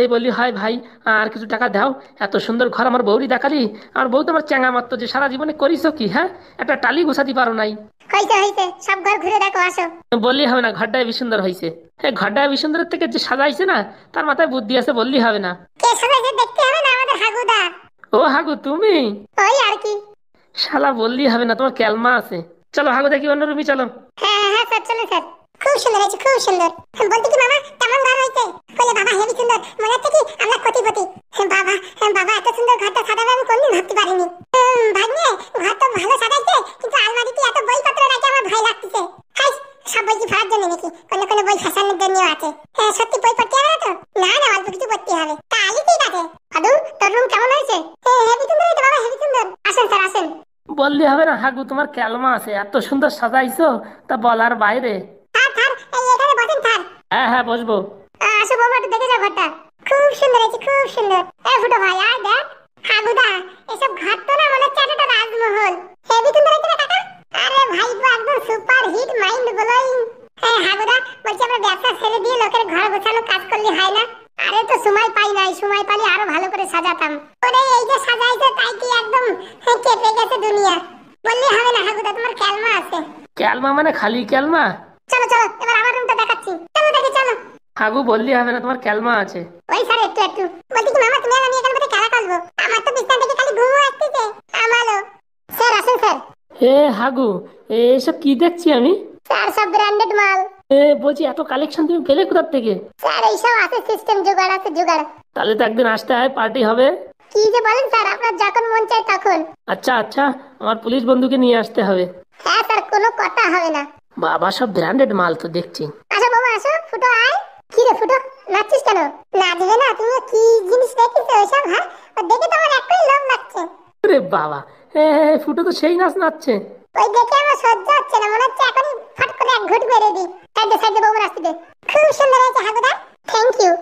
এই বলি হয় ভাই আর কিছু টাকা দাও এত সুন্দর ঘর আমার বৌরি দেখালি আর বউ তোমার চ্যাঙা মাত্র যে সারা জীবনে করিস কি হ্যাঁ একটা টালি গুছাতে পারো নাই হইছে হইছে সব ঘর ঘুরে দেখো আসো বললি হবে না ঘরটা বেশি সুন্দর হইছে হ্যাঁ ঘরটা বেশি সুন্দর থেকে যে সাজাইছে না তার মাথায় বুদ্ধি আছে বললি হবে না কে সাজাইছে দেখতে হবে না ও হাগু তুমি ওই আর কি শালা বললি হবে না তোমার ক্যালমা আছে চলো হাগু দেখি অন্য রুমে চলো হ্যাঁ হ্যাঁ, হ্যাঁ স্যার চলো স্যার খুব সুন্দর হয়েছে খুব সুন্দর বলতে কি মামা কেমন ঘর হয়েছে বলে বাবা হেবি সুন্দর মনে হচ্ছে কি আমরা কোটিপতি হ্যাঁ, বাবা হ্যাঁ, বাবা এত সুন্দর ঘরটা সাজাবে আমি কোনদিন ভাবতে পারিনি ভাগ্নে ঘর তো ভালো সাজাইছে কিন্তু আলমারিতে এত বইপত্র রাখে আমার ভয় লাগতেছে হাই সব বই কি ভাড়ার জন্য নাকি কোনো কোনো বই ফ্যাশনের জন্যও আছে হ্যাঁ সত্যি বই পড়তে হবে তো না না অল্প কিছু পড়তে হবে তাহলে ঠিক আছে ফাদু তোর রুম কেমন হয়েছে হ্যাঁ হেভি সুন্দর হয়েছে বাবা হেভি সুন্দর আসেন স্যার আসেন বললি হবে না হাগু তোমার ক্যালমা আছে এত সুন্দর সাজাইছো তা বলার বাইরে থাক থাক এই এখানে বসেন থাক হ্যাঁ হ্যাঁ বসবো আসো বাবা একটু দেখে যাও ঘরটা খুব সুন্দর আছে খুব সুন্দর এই ফুটো ভাই আর দেখ হাগুদা এসব ঘর তো না মনে হচ্ছে একটা রাজমহল হেভি সুন্দর হয়েছে না কাকা আরে ভাই ভাইগো একদম সুপার হিট মাইন্ড ব্লোয়িং হ্যাঁ হাগুদা বলছি আমরা ব্যবসা ছেড়ে দিয়ে লোকের ঘর গোছানো কাজ করলি হয় না আরে তো সময় পাই নাই সময় পালে আরো ভালো করে সাজাতাম ওরে এই যে সাজাইছে তাই কি একদম কেঁপে গেছে দুনিয়া বললি হবে না হাগুদা তোমার ক্যালমা আছে ক্যালমা মানে খালি ক্যালমা চলো চলো এবার আমার রুমটা দেখাচ্ছি চলো দেখি চলো হাগু বললি হবে না তোমার ক্যালমা আছে ওই স্যার একটু একটু বলছি কি মামা তুমি আর আমি এখানে বসে খেলা খেলবো আমার তো বিছানা থেকে খালি ঘুমও আসতেছে আমালো স্যার আসুন স্যার এ হাগু এসব কি দেখছি আমি স্যার সব ব্র্যান্ডেড মাল এ বলছি এত কালেকশন তুমি পেলে কোথা থেকে স্যার এইসব আছে সিস্টেম জোগাড় আছে জোগাড় তাহলে তো একদিন আসতে হয় পার্টি হবে কি যে বলেন স্যার আপনার যখন মন চায় তখন আচ্ছা আচ্ছা আমার পুলিশ বন্ধুকে নিয়ে আসতে হবে হ্যাঁ স্যার কোনো কথা হবে না বাবা সব ব্র্যান্ডেড মাল তো দেখছি আসো আচ্ছা, বাবা আসো ফুটো আয় কি রে ফুটো নাচছিস কেন নাচবে না তুমি কি জিনিস দেখেছো ওইসব হ্যাঁ দেখে তো আমার একটাই লোভ লাগছে আরে বাবা ফুটো তো সেই নাচ নাচছে ওই দেখে আমার সহ্য হচ্ছে না মনে হচ্ছে এখন ফট করে এক ঘুট মেরে দিই সাইডে সাইডে বউ নাচতে দে খুব সুন্দর হয়েছে হাগুদা থ্যাংক ইউ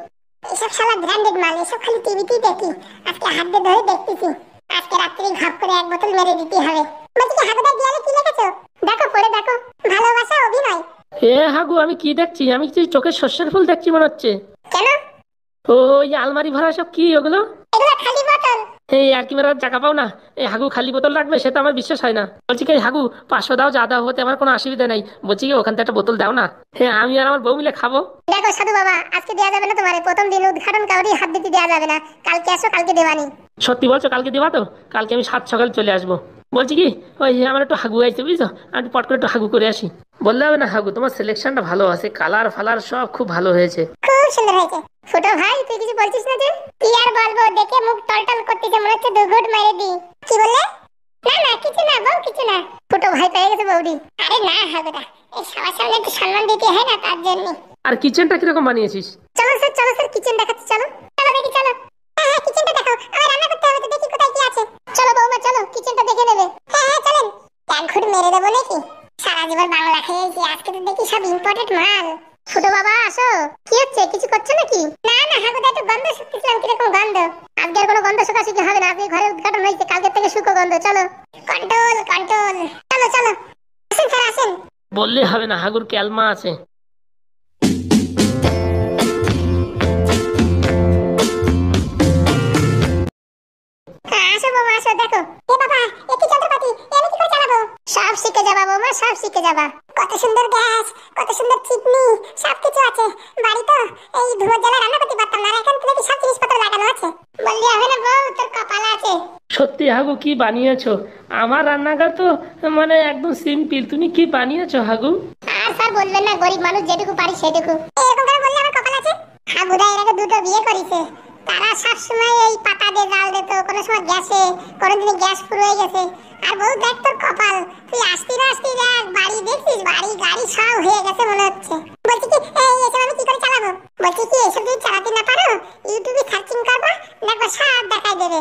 এসব শালা ব্র্যান্ডেড মাল এসব খালি টিভিতেই দেখি আজকে হাত দিয়ে ধরে দেখতেছি আজকে রাত্রি ঘাপ করে এক বোতল মেরে দিতে হবে বলছি কি হাগুদা দিয়ালে কি লিখেছো দেখো পড়ে দেখো ভালোবাসা অভিনয় হে হাগু আমি কি দেখছি আমি কি চোখের শস্যের ফুল দেখছি মনে হচ্ছে কেন ও ওই আলমারি ভরা সব কি ওগুলো খালি বোতল এই আর কি মেরা জায়গা পাও না এই হাগু খালি বোতল রাখবে সেটা আমার বিশ্বাস হয় না বলছি কি হাগু পাঁচশো দাও যা দাও হতে আমার কোনো অসুবিধা নাই বলছি কি ওখান থেকে একটা বোতল দাও না হ্যাঁ আমি আর আমার বউ মিলে খাবো দেখো সাধু বাবা আজকে দেওয়া যাবে না তোমার প্রথম দিন উদ্ঘাটন কাউরি হাত দিতে দেওয়া যাবে না কালকে আসো কালকে দেওয়ানি সত্যি বলছো কালকে দেওয়া তো কালকে আমি সাত সকাল চলে আসবো বলছি কি ওই আমার একটু হাগু আইছে বুঝছো আমি পট করে একটু হাগু করে আসি বললে হবে না হাগু তোমার সিলেকশনটা ভালো আছে কালার ফালার সব খুব ভালো হয়েছে খুব সুন্দর হয়েছে ছোট ভাই তুই কিছু বলছিস না যে কি আর বলবো দেখে মুখ টলটল করতেছে মনে হচ্ছে দুঘট মেরে দি কি বললে না না কিছু না বউ কিছু না ছোট ভাই পেয়ে গেছে বৌদি আরে না হাগুটা এই সবার সামনে একটু সম্মান দিতে হয় না তার জন্য আর কিচেনটা কিরকম বানিয়েছিস চলো স্যার চলো স্যার কিচেন দেখাতে চলো না হাগুর কি আলমা আছে হ্যাঁ, বাবা সুন্দর সুন্দর লাগানো আছে না তোর সত্যি হাগু কি বানিয়েছো আমার রান্নাঘর তো মানে একদম সিম্পল তুমি কি বানিয়েছো হাগু বলবেন না গরিব মানুষ যেটুকু পারি সেটুকু এরকম করে বললে আমার কপাল আছে হাগুদা এর আগে দুটো বিয়ে করেছে তারা সবসময় এই পাতা দিয়ে জাল দিত কোনো সময় গ্যাসে কোনোদিন গ্যাস পুরো হয়ে গেছে আর বউ দেখ তোর কপাল তুই আসতি না আসতি দেখ বাড়ি দেখছিস বাড়ি গাড়ি সব হয়ে গেছে মনে হচ্ছে বলছি কি এই এসব আমি কি করে চালাবো বলছি কি এসব যদি চালাতে না পারো ইউটিউবে সার্চিং করবা দেখবা সব দেখাই দেবে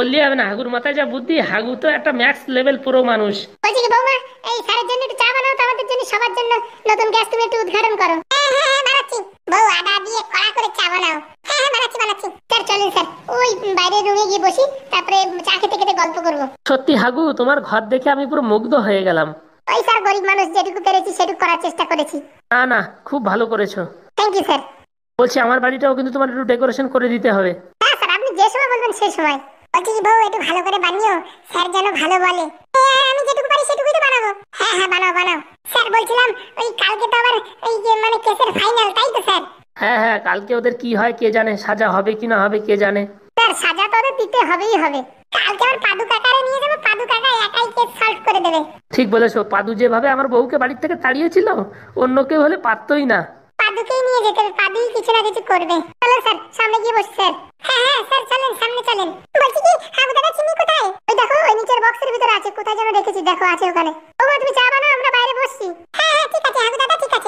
বললি হবে না হাগুর মাথায় যা বুদ্ধি হাগু তো একটা ম্যাক্স লেভেল পুরো মানুষ বলছি কি বৌমা এই স্যারের জন্য একটু চা বানাও তো আমাদের জন্য সবার জন্য নতুন গ্যাস তুমি একটু উদ্ঘাটন করো হ্যাঁ হ্যাঁ হ্যাঁ বানাচ্ছি বউ আদা দিয়ে কড়া করে চা বানাও হ্যাঁ হ্যাঁ বানাচ্ছি বানাচ্ছি স্যার চলুন স্যার ওই বাইরে রুমে গিয়ে বসি তারপরে চা খেতে খেতে গল্প করব সত্যি হাগু তোমার ঘর দেখে আমি পুরো মুগ্ধ হয়ে গেলাম ওই স্যার গরিব মানুষ যেটুকু পেরেছি সেটুকু করার চেষ্টা করেছি না না খুব ভালো করেছো থ্যাংক ইউ স্যার বলছি আমার বাড়িটাও কিন্তু তোমার একটু ডেকোরেশন করে দিতে হবে হ্যাঁ স্যার আপনি যে সময় বলবেন সেই সময় বলছি কি বউ একটু ভালো করে বানিও স্যার যেন ভালো বলে আমি যেটুকু পারি সেটুকুই তো বানাবো হ্যাঁ হ্যাঁ বানাও বানাও স্যার বলছিলাম ওই কালকে তো আবার এই যে মানে কেসের ফাইনাল তাই তো স্যার হ্যাঁ হ্যাঁ কালকে ওদের কি হয় কে জানে সাজা হবে কি না হবে কে জানে স্যার সাজা তো ওদের দিতে হবেই হবে কালকে আর পাদু কাকারে নিয়ে যাবো পাদু কাকা একাই কেস সলভ করে দেবে ঠিক বলেছো পাদু যেভাবে আমার বউকে বাড়ির থেকে তাড়িয়েছিল অন্য কেউ হলে পারতই না পাদুকেই নিয়ে যেতে হবে পাদুই কিছু না কিছু করবে চলো স্যার সামনে গিয়ে বসে স্যার হ্যাঁ হ্যাঁ স্যার চলেন সামনে চলেন বলছি কি হাবু দাদা চিনি কোথায় ওই দেখো ওই নিচের বক্সের ভিতরে আছে কোথায় যেন দেখেছি দেখো আছে ওখানে ও তুমি চা বানাও আমরা বাইরে বসছি হ্যাঁ হ্যাঁ ঠিক আছে হাবু দাদা ঠিক আছে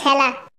开了。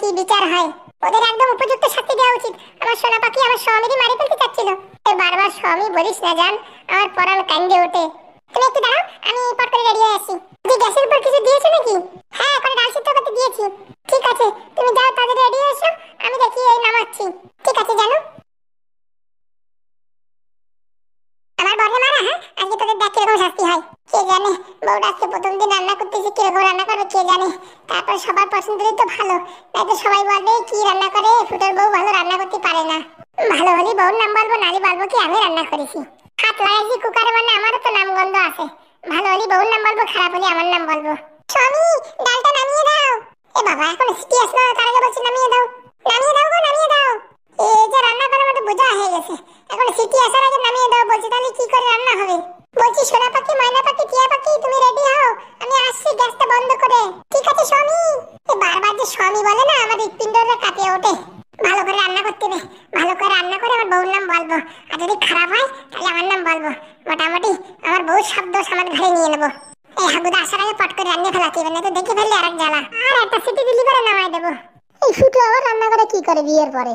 কি বিচার হয় ওদের একদম উপযুক্ত শাস্তি দেওয়া উচিত আমার সোনা পাখি আমার স্বামীরই মারি ফেলতে চাচ্ছিল তুই বারবার স্বামী বলিস না জান আমার পরাল কান্দে ওঠে তুমি একটু দাঁড়াও আমি পট করে রেডি হয়ে আসি তুই গ্যাসের উপর কিছু দিয়েছো নাকি হ্যাঁ করে ডাল সিদ্ধ করতে দিয়েছি ঠিক আছে তুমি যাও তাদের রেডি হয়ে এসো আমি দেখি এই নামাচ্ছি ঠিক আছে জানো আমার বরে মারা হ্যাঁ আজকে তোদের দেখ কিরকম শাস্তি হয় কে জানে বউ আজকে প্রথম দিন রান্না করতেছে কিরকম রান্না করবে কে জানে তারপর সবার পছন্দই তো ভালো নয়তো সবাই বলবে কি রান্না করে ফুটোর বউ ভালো রান্না করতে পারে না ভালো হলে বউর নাম বলবো নারী বলবো কি আমি রান্না করেছি হাত লাগাইছি কুকারে মানে আমারও তো নাম গন্ধ আছে ভালো হলে বউর নাম বলবো খারাপ হলে আমার নাম বলবো স্বামী ডালটা নামিয়ে দাও এ বাবা এখন সিটি আসলো তার আগে বলছি নামিয়ে দাও নামিয়ে দাও গো নামিয়ে দাও যে রান্না করার মতো বোঝা হয়ে গেছে এখন সিটি আসার আগে নামিয়ে দাও বলছি তাহলে কি করে রান্না হবে বলছি সোনা পাখি ময়না পাখি টিয়া পাখি তুমি রেডি হও আমি আসছি গ্যাসটা বন্ধ করে ঠিক আছে স্বামী বারবার যে স্বামী বলে না আমার হৃৎপিণ্ডটা কাঁপিয়ে ওঠে ভালো করে রান্না করতে হবে ভালো করে রান্না করে আমার বউর নাম বলবো আর যদি খারাপ হয় তাহলে আমার নাম বলবো মোটামুটি আমার বউর শব্দ আমার ঘরে নিয়ে নেবো এই হাগুদা আসার আগে পট করে রান্না ফেলাতে হবে না তো দেখে ফেললে আর এক জ্বালা আর একটা সিটি দিলি করে নামাই দেবো এই শুটু আবার রান্না করে কি করে বিয়ের পরে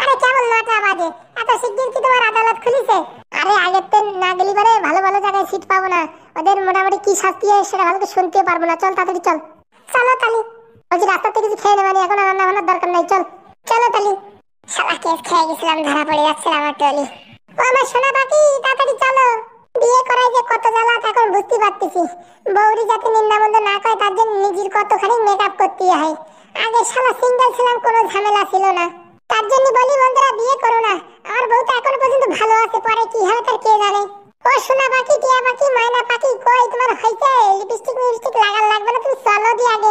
আরে কেমন নটা বাজে এত শিগগির কি তোমার আদালত খুলিছে আরে আগের তো না গেলি পরে ভালো ভালো জায়গায় সিট পাবো না ওদের মোটামুটি কি শাস্তি হয় সেটা ভালো করে শুনতে পারবো না চল তাড়াতাড়ি চল চলো তালি বলছি রাস্তা থেকে কিছু খেয়ে নেবানি এখন রান্না বান্নার দরকার নাই চল চলো তালি শালা কেস খেয়ে গেছিলাম ধরা পড়ে যাচ্ছিল আমার টলি ও আমার সোনা বাকি তাড়াতাড়ি চলো বিয়ে করাই যে কত জ্বালা এখন বুঝতে পারতেছি বৌরি যাতে নিন্দামন্দ না করে তার জন্য নিজের কতখানি মেকআপ করতে হয় আগে শালা সিঙ্গেল ছিলাম কোনো ঝামেলা ছিল না তার জন্য বলি বন্ধুরা বিয়ে করো না আমার বউ তো এখন পর্যন্ত ভালো আছে পরে কি হবে তার কে জানে ও সোনা পাখি টিয়া পাখি মাইনা পাখি কই তোমার হয়েছে লিপস্টিক মিপস্টিক লাগাল লাগবে না তুমি চলো দি আগে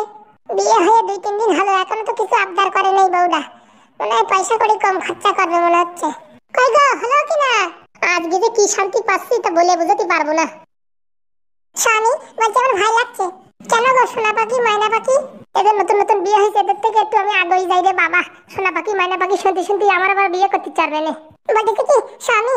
বিয়ে হয়ে দুই তিন দিন হলো এখন তো কিছু আবদার করে নাই বউটা মনে হয় পয়সা করে কম খরচা করবে মনে হচ্ছে কই গো হলো কি না আজকে যে কি শান্তি পাচ্ছি তা বলে বোঝাতে পারবো না স্বামী বলছে আমার ভাই লাগছে কেন গো সোনা পাখি মাইনা পাখি এদের নতুন নতুন বিয়ে হয়েছে এদের থেকে একটু আমি আগেই যাই রে বাবা সোনা পাখি মাইনা পাখি শুনতে শুনতে আমার আবার বিয়ে করতে চারবে না বলে কি স্বামী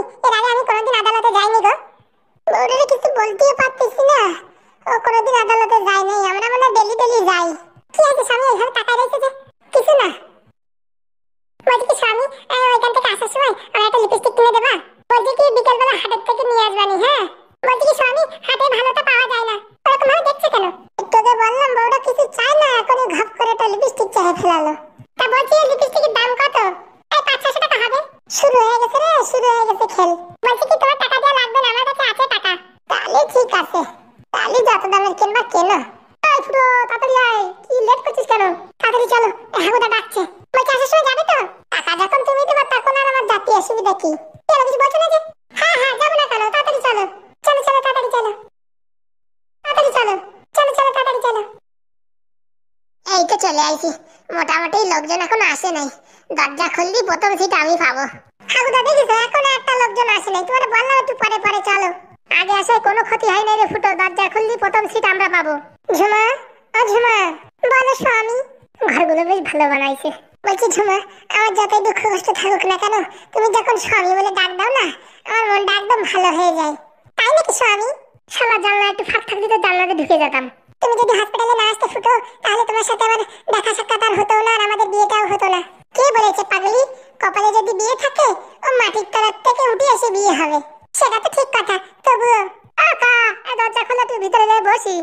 সাক্ষাৎকার হতো না আর আমাদের বিয়েটাও হতো না কে বলেছে পাগলি কপালে যদি বিয়ে থাকে ও মাটির তলার থেকে উঠে এসে বিয়ে হবে সেটা তো ঠিক কথা তবুও আকা দরজা খোলা তুই ভিতরে যাই বসি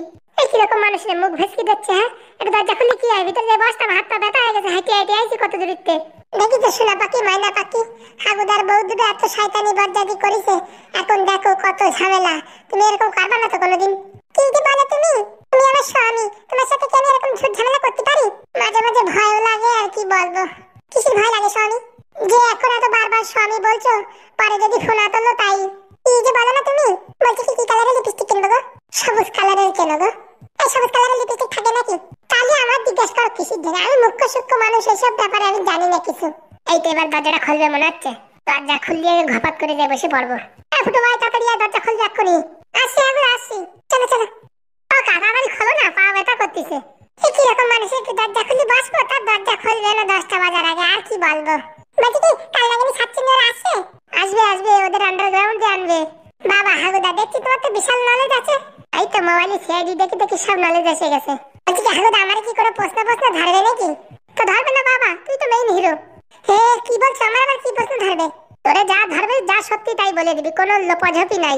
এই কিরকম মানুষের মুখ ভেসকি দিচ্ছে হ্যাঁ এটা দরজা খুললে কি হয় ভিতরে যাই বসতাম হাত পা ব্যথা হয়ে গেছে হাঁটি হাঁটি আইছি কত দূরিতে দেখি তো সোনা পাখি মাইনা পাখি হাগুদার বউ দুটো এত শয়তানি বরজাদি করেছে এখন দেখো কত ঝামেলা তুমি এরকম কারবা না তো কোনোদিন কি যে তুমি তুমি আমার স্বামী তোমার সাথে কি আমি এরকম ঝামেলা করতে পারি মাঝে মাঝে ভয়ও লাগে আর কি বলবো কিসের ভয় লাগে স্বামী যে এখন এত বারবার স্বামী বলছো পরে যদি ফোনা তোলো তাই কি যে বলো না তুমি বলছি কি কি কালারের লিপস্টিক কিনবো গো সবুজ কালারের কেন গো এই সবুজ কালারের লিপস্টিক থাকে নাকি তাহলে আমার জিজ্ঞেস করো কিসের জন্য আমি মুখ্য সূক্ষ্ম মানুষ এইসব ব্যাপারে আমি জানি না কিছু এই তো এবার দরজাটা খুলবে মনে হচ্ছে দরজা খুললে ঘপাত করে যাই বসে পড়বো ফুটো ভাই তাড়াতাড়ি দরজা খুলবে এক আসি এখন আসি চলো চলো ও কাকা বাড়ি খোলো না পা ব্যথা করতেছে কি রকম মানুষ একটু দরজা খুলে বসবো তার দরজা খুলবে না দশটা বাজার আগে আর কি বলবো বলছি কি কাল নাগানি সাতচি মেয়েরা আসছে আসবে আসবে ওদের আন্ডারগ্রাউন্ডে আনবে বাবা হাগুদা দেখছি তোমার তো বিশাল নলেজ আছে এই তো মোবাইলে সিআইডি দেখে দেখে সব নলেজ এসে গেছে বলছি কি হাগুদা আমার কি করে প্রশ্ন প্রশ্ন ধরবে নাকি তো ধরবে না বাবা তুই তো মেইন হিরো হে কি বলছো আমার আবার কি প্রশ্ন ধরবে তোরে যা ধরবে যা সত্যি তাই বলে দিবি কোনো লোপাঝপি নাই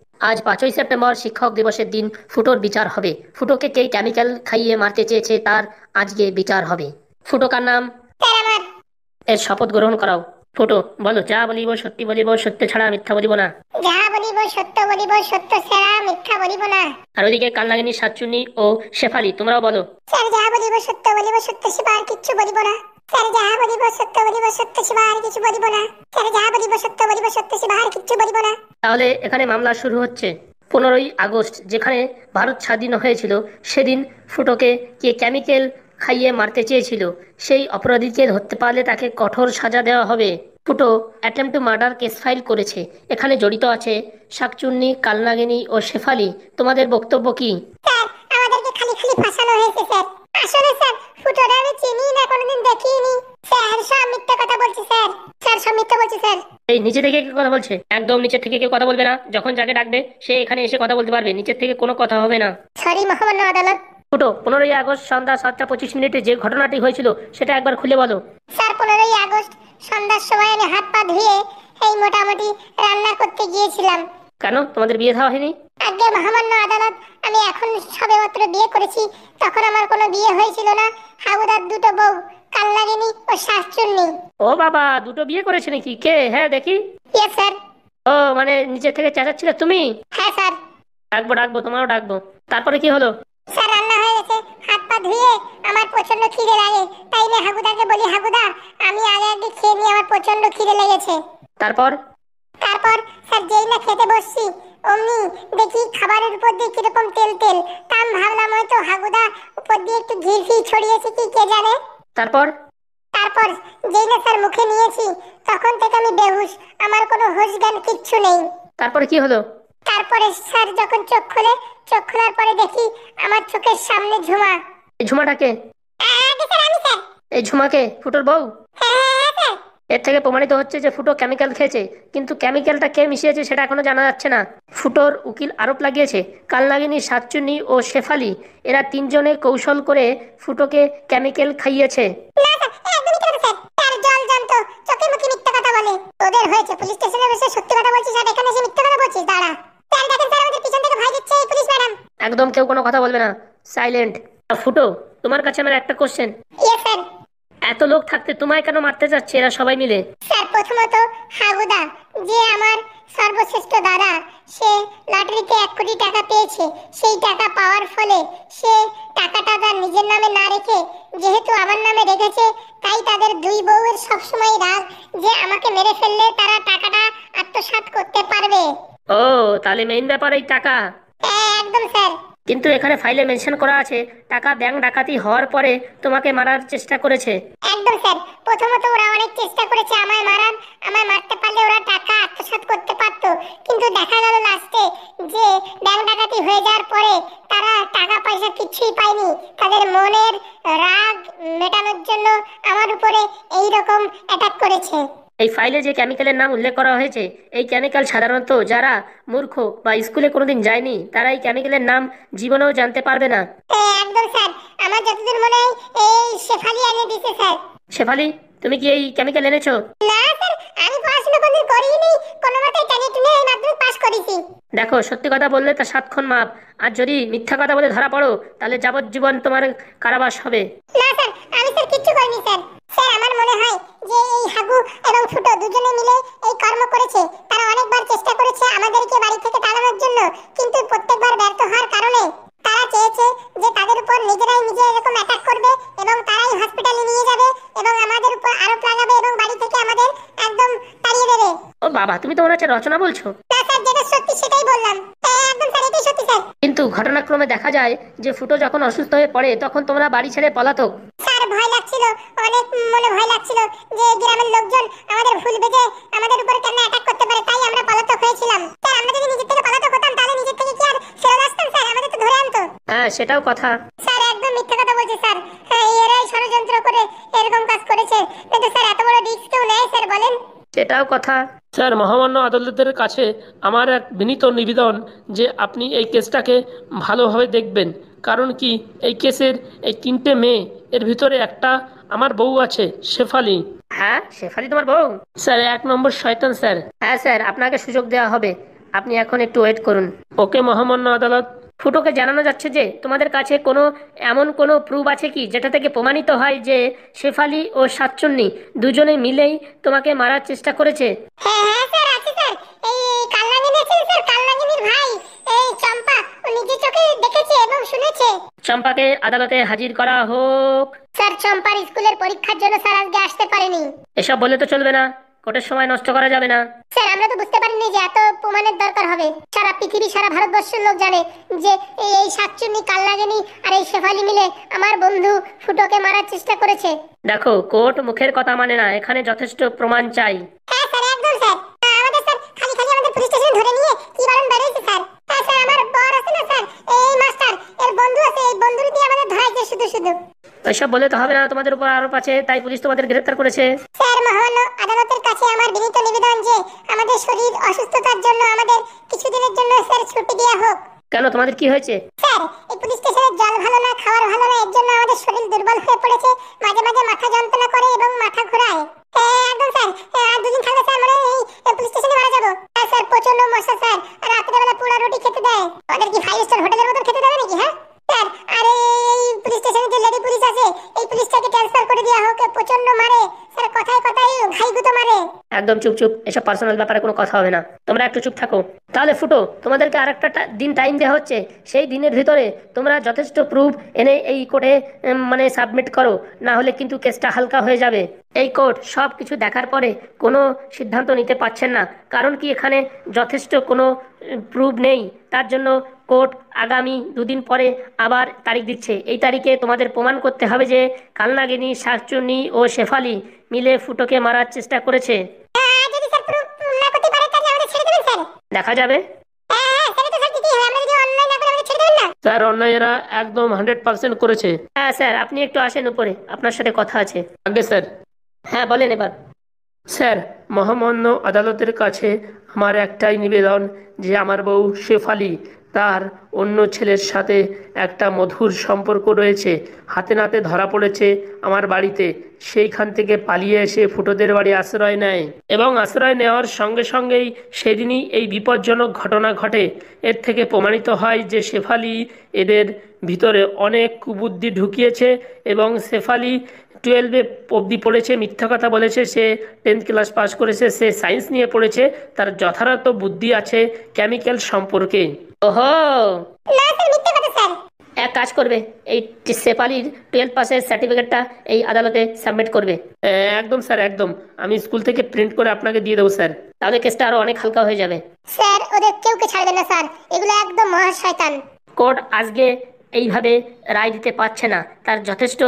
আজ পাঁচই সেপ্টেম্বর শিক্ষক দিবসের দিন ফুটোর বিচার হবে ফুটোকে কে কেমিক্যাল খাইয়ে মারতে চেয়েছে তার আজকে বিচার হবে ফুটোকার নাম এর শপথ গ্রহণ করাও ফুটো বলো যা বলিব সত্যি বলিব সত্য ছাড়া মিথ্যা বলিব না যা বলিব সত্য বলিব সত্য ছাড়া মিথ্যা বলিব না আর ওদিকে কালনাগিনী সাতচুনি ও শেফালি তোমরাও বলো স্যার যা বলিব সত্য বলিব সত্য ছাড়া কিচ্ছু বলিব না যাহা বলিব সত্য বলিব সত্য কিছু বলিব না যাহা বলিব সত্য বলিব সত্য কিছু বলিব না তাহলে এখানে মামলা শুরু হচ্ছে পনেরোই আগস্ট যেখানে ভারত স্বাধীন হয়েছিল সেদিন ফুটোকে কে কেমিক্যাল খাইয়ে মারতে চেয়েছিল সেই অপরাধীকে ধরতে পারলে তাকে কঠোর সাজা দেওয়া হবে ফুটো attempt to murder case file করেছে এখানে জড়িত আছে শাকচুন্নি কালনাগিনী ও শেফালি তোমাদের বক্তব্য কি স্যার আমাদেরকে খালি খালি ফাঁসানো হয়েছে স্যার আসলে স্যার ফুটোটা আমি চিনি না কোনোদিন দেখিনি স্যার সব মিথ্যা কথা বলছে স্যার স্যার সব মিথ্যা বলছে স্যার এই নিচে থেকে কে কথা বলছে একদম নিচে থেকে কেউ কথা বলবে না যখন যাকে ডাকবে সে এখানে এসে কথা বলতে পারবে নিচের থেকে কোনো কথা হবে না সরি মহামান্য আদালত ফুটো পনেরোই আগস্ট সন্ধ্যা সাতটা পঁচিশ মিনিটে যে ঘটনাটি হয়েছিল সেটা একবার খুলে বলো স্যার পনেরোই আগস্ট সন্ধ্যার সময় আমি হাত পা ধুয়ে এই মোটামুটি রান্না করতে গিয়েছিলাম কেন তোমাদের বিয়ে দেওয়া হয়নি আগে মহামান্য আদালত আমি এখন সবেমাত্র বিয়ে করেছি তখন আমার কোনো বিয়ে হয়েছিল না হাবুদার দুটো বউ কাল্লাগিনি ও শাসচুন্নি ও বাবা দুটো বিয়ে করেছে নাকি কে হ্যাঁ দেখি ইয়েস স্যার ও মানে নিচে থেকে চেঁচাচ্ছিল তুমি হ্যাঁ স্যার ডাকবো ডাকবো তোমারও ডাকবো তারপরে কি হলো স্যার রান্না হয়ে গেছে হাত পা ধুয়ে আমার প্রচন্ড খিদে লাগে তাই আমি হাগুদাকে বলি হাগুদা আমি আগে আগে খেয়ে নিয়ে আমার প্রচন্ড খিদে লেগেছে তারপর তারপর স্যার যেই না খেতে বসছি অমনি দেখি খাবারের উপর দিয়ে কিরকম তেল তেল তাম ভাবলাম হয়তো হাগুদা উপর দিয়ে একটু ঘি ফি ছড়িয়েছে কি কে জানে তারপর তারপর যেই না স্যার মুখে নিয়েছি তখন থেকে আমি বেহুশ আমার কোনো হুশ জ্ঞান কিচ্ছু নেই তারপর কি হলো তারপরে স্যার যখন চোখ খুলে চোখ খোলার পরে দেখি আমার চোখের সামনে ঝুমা এই ঝুমাটাকে হ্যাঁ, হ্যাঁ, এই ঝুমাকে ফুটোর বউ হ্যাঁ হ্যাঁ, হ্যাঁ এর থেকে প্রমাণিত হচ্ছে যে ফুটো কেমিক্যাল খেয়েছে কিন্তু কেমিক্যালটা কে মিশিয়েছে সেটা এখনো জানা যাচ্ছে না ফুটোর উকিল আরোপ লাগিয়েছে কালনাগিনী সাতচুনি ও শেফালি এরা তিনজনে কৌশল করে ফুটোকে কেমিক্যাল খাইয়েছে একদম কেউ কোনো কথা বলবে না সাইলেন্ট ফুটো তোমার কাছে আমার একটা কোশ্চেন এত লোক থাকতে তোমায় কেন মারতে যাচ্ছে এরা সবাই মিলে স্যার প্রথমত হাগুদা যে আমার সর্বশ্রেষ্ঠ দাদা সে লটারিতে এক কোটি টাকা পেয়েছে সেই টাকা পাওয়ার ফলে সে টাকাটা তার নিজের নামে না রেখে যেহেতু আমার নামে রেখেছে তাই তাদের দুই বউয়ের সবসময় রাগ যে আমাকে মেরে ফেললে তারা টাকাটা আত্মসাৎ করতে পারবে ও তাহলে মেইন ব্যাপার এই টাকা হ্যাঁ, একদম স্যার কিন্তু এখানে ফাইলে মেনশন করা আছে টাকা ব্যাংক ডাকাতি হওয়ার পরে তোমাকে মারার চেষ্টা করেছে একদম স্যার প্রথমত ওরা অনেক চেষ্টা করেছে আমায় মারার আমায় মারতে পারলে ওরা টাকা আত্মসাৎ করতে পারত কিন্তু দেখা গেল লাস্টে যে ব্যাংক ডাকাতি হয়ে যাওয়ার পরে তারা টাকা পয়সা কিছুই পায়নি তাদের মনের রাগ মেটানোর জন্য আমার উপরে এই রকম অ্যাটাক করেছে এই ফাইলে যে কেমিক্যালের নাম উল্লেখ করা হয়েছে এই কেমিক্যাল সাধারণত যারা মূর্খ বা স্কুলে কোনোদিন যায়নি তারা এই কেমিক্যালের নাম জীবনেও জানতে পারবে না হ্যাঁ, একদম স্যার আমার যতদূর মনে হয় এই শেফালি এনে দিতে স্যার শেফালি তুমি কি এই কেমিক্যাল এনেছো না স্যার আমি পড়াশোনা কোনোদিন করিনি কোনো মতে টানি টুনে করিছি দেখো সত্যি কথা বললে তা সাতক্ষণ মাপ আর যদি মিথ্যা কথা বলে ধরা পড়ো তাহলে যাবজ্জীবন তোমার কারাবাস হবে না স্যার আমি স্যার কিচ্ছু করিনি স্যার স্যার আমার মনে হয় যে এই হাগু এবং ছোট দুজনে মিলে এই কর্ম করেছে তারা অনেকবার চেষ্টা করেছে আমাদেরকে বাড়ি থেকে তাড়ানোর জন্য কিন্তু প্রত্যেকবার ব্যর্থ হওয়ার কারণে তারা চেয়েছে যে তাদের উপর নিজেরাই নিজে এরকম অ্যাটাক করবে এবং তারাই হসপিটালে নিয়ে যাবে এবং আমাদের উপর আরোপ লাগাবে এবং বাড়ি থেকে আমাদের একদম তাড়িয়ে দেবে ও বাবা তুমি তো মনে হচ্ছে রচনা বলছো স্যার যেটা সত্যি সেটাই বললাম কিন্তু ঘটনাক্রমে দেখা যায় যে ফুটো যখন অসুস্থ হয়ে পড়ে তখন তোমরা বাড়ি ছেড়ে পলাতক স্যার ভয় লাগছিল অনেক মনে ভয় লাগছিল যে গ্রামের লোকজন আমাদের ভুল বেজে আমাদের উপর কেন অ্যাটাক করতে পারে তাই আমরা পলাতক হয়েছিলাম স্যার আমরা যদি নিজের থেকে পলাতক হতাম তাহলে নিজের থেকে কি আর ফেরত আসতাম স্যার আমাদের তো ধরে আনতো হ্যাঁ সেটাও কথা স্যার একদম মিথ্যা কথা বলছে স্যার হ্যাঁ এরাই ষড়যন্ত্র করে এরকম কাজ করেছে কিন্তু স্যার এত বড় রিস্ক কেউ নেয় স্যার বলেন সেটাও কথা স্যার মহামান্য আদালতের কাছে আমার এক বিনীত নিবেদন যে আপনি এই কেসটাকে ভালোভাবে দেখবেন কারণ কি এই কেসের এই তিনটে মেয়ে এর ভিতরে একটা আমার বউ আছে শেফালি হ্যাঁ শেফালি তোমার বউ স্যার এক নম্বর শয়তান স্যার হ্যাঁ স্যার আপনাকে সুযোগ দেওয়া হবে আপনি এখন একটু ওয়েট করুন ওকে মহামান্য আদালত ফুটোকে জানানো যাচ্ছে যে তোমাদের কাছে কোনো এমন কোনো প্রুফ আছে কি যেটা থেকে প্রমাণিত হয় যে শেফালি ও সাতচন্নি দুজনে মিলেই তোমাকে মারার চেষ্টা করেছে হ্যাঁ হ্যাঁ চম্পা ও নিজে চোখে দেখেছে চম্পাকে আদালতে হাজির করা হোক স্যার চম্পার স্কুলের পরীক্ষার জন্য স্যার আজকে আসতে পারেনি এসব বলে তো চলবে না কোর্টের সময় নষ্ট করা যাবে না স্যার আমরা তো বুঝতে পারিনি যে এত প্রমাণের দরকার হবে সারা পৃথিবী সারা ভারতবর্ষের লোক জানে যে এই সাতচুন্নি কাল্লাগেনি আর এই শেফালি মিলে আমার বন্ধু ফুটোকে মারার চেষ্টা করেছে দেখো কোর্ট মুখের কথা মানে না এখানে যথেষ্ট প্রমাণ চাই হ্যাঁ স্যার একদম স্যার আমাদের স্যার খালি খালি আমাদের পুলিশ স্টেশন ধরে নিয়ে কি বারণ বেরিয়েছে স্যার স্যার আমার বর আছে না স্যার এই মাস্টার এর বন্ধু আছে এই বন্ধুরই দিয়ে আমাদের ধরাইছে শুধু শুধু এসব বলে তো হবে না তোমাদের উপর আরোপ আছে তাই পুলিশ তোমাদের গ্রেফতার করেছে স্যার মহামান্য আদালতের কাছে আমার বিনীত নিবেদন যে আমাদের শরীর অসুস্থতার জন্য আমাদের কিছুদিনের জন্য স্যার ছুটি দেওয়া হোক কেন তোমাদের কি হয়েছে স্যার এই পুলিশ স্টেশনের জল ভালো না খাবার ভালো না এর জন্য আমাদের শরীর দুর্বল হয়ে পড়েছে মাঝে মাঝে মাথা যন্ত্রণা করে এবং মাথা ঘোরায় একদম স্যার আর দুদিন স্যার এই পুলিশ স্টেশনে মারা যাবো হ্যাঁ, স্যার প্রচন্ড মশা স্যার আর রাত্রেবেলা পোড়া রুটি খেতে দেয় ওদের কি ফাইভ স্টার হোটেলের মতো খেতে দেবে নাকি হ্যাঁ স্যার আর এই পুলিশ স্টেশনে যে লেডি পুলিশ আছে এই পুলিশটাকে ট্রান্সফার করে দেওয়া হোক প্রচন্ড মারে স্যার কথায় কথায় মারে একদম চুপ চুপ এসব পার্সোনাল ব্যাপারে কোনো কথা হবে না তোমরা একটু চুপ থাকো তাহলে ফুটো তোমাদেরকে আর একটা দিন টাইম দেওয়া হচ্ছে সেই দিনের ভিতরে তোমরা যথেষ্ট প্রুফ এনে এই কোর্টে মানে সাবমিট করো না হলে কিন্তু কেসটা হালকা হয়ে যাবে এই কোর্ট সব কিছু দেখার পরে কোনো সিদ্ধান্ত নিতে পারছেন না কারণ কি এখানে যথেষ্ট কোনো প্রুফ নেই তার জন্য কোর্ট আগামী দুদিন পরে আবার তারিখ দিচ্ছে এই তারিখে তোমাদের প্রমাণ করতে হবে যে কালনাগিনী শাকচুন্নি ও শেফালি মিলে ফুটোকে মারার চেষ্টা করেছে দেখা যাবে হ্যাঁ, স্যার অন্যায়েরা একদম হান্ড্রেড পার্সেন্ট করেছে হ্যাঁ স্যার আপনি একটু আসেন উপরে আপনার সাথে কথা আছে আগে স্যার হ্যাঁ বলেন এবার স্যার মহামান্য আদালতের কাছে আমার একটাই নিবেদন যে আমার বউ শেফালি তার অন্য ছেলের সাথে একটা মধুর সম্পর্ক রয়েছে হাতে নাতে ধরা পড়েছে আমার বাড়িতে সেইখান থেকে পালিয়ে এসে ফুটোদের বাড়ি আশ্রয় নেয় এবং আশ্রয় নেওয়ার সঙ্গে সঙ্গেই সেদিনই এই বিপজ্জনক ঘটনা ঘটে এর থেকে প্রমাণিত হয় যে শেফালি এদের ভিতরে অনেক কুবুদ্ধি ঢুকিয়েছে এবং শেফালি টুয়েলভে অবধি পড়েছে মিথ্যা কথা বলেছে সে টেন্থ ক্লাস পাস করেছে সে সায়েন্স নিয়ে পড়েছে তার যথার্থ বুদ্ধি আছে কেমিক্যাল সম্পর্কে ওহো না স্যার মিথ্যে কথা স্যার এক কাজ করবে এই সেপালির টুয়েলভ পাসের সার্টিফিকেটটা এই আদালতে সাবমিট করবে একদম স্যার একদম আমি স্কুল থেকে প্রিন্ট করে আপনাকে দিয়ে দেবো স্যার তাহলে কেসটা আরো অনেক হালকা হয়ে যাবে স্যার ওদের কেউ কে ছাড়বে না স্যার এগুলো একদম মহা শয়তান কোর্ট আজকে এইভাবে রায় দিতে পারছে না তার যথেষ্ট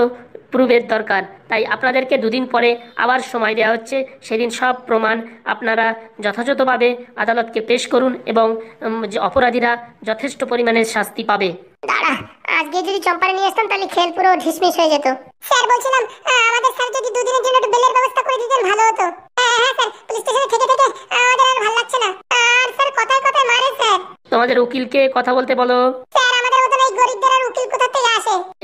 প্রুভের দরকার তাই আপনাদেরকে দুদিন পরে আবার সময় দেওয়া হচ্ছে সেদিন সব প্রমাণ আপনারা যথাযথভাবে আদালতকে পেশ করুন এবং যে অপরাধীরা যথেষ্ট পরিমাণে শাস্তি পাবে দাঁড়া আজকে যদি চম্পারে নিয়ে আসতাম তাহলে খেল পুরো ঢিসমিস হয়ে যেত স্যার বলছিলাম আমাদের স্যার যদি দুদিনের জন্য একটু বেলের ব্যবস্থা করে দিতেন ভালো হতো হ্যাঁ, হ্যাঁ, তোমাদের উকিলকে কথা বলতে বলো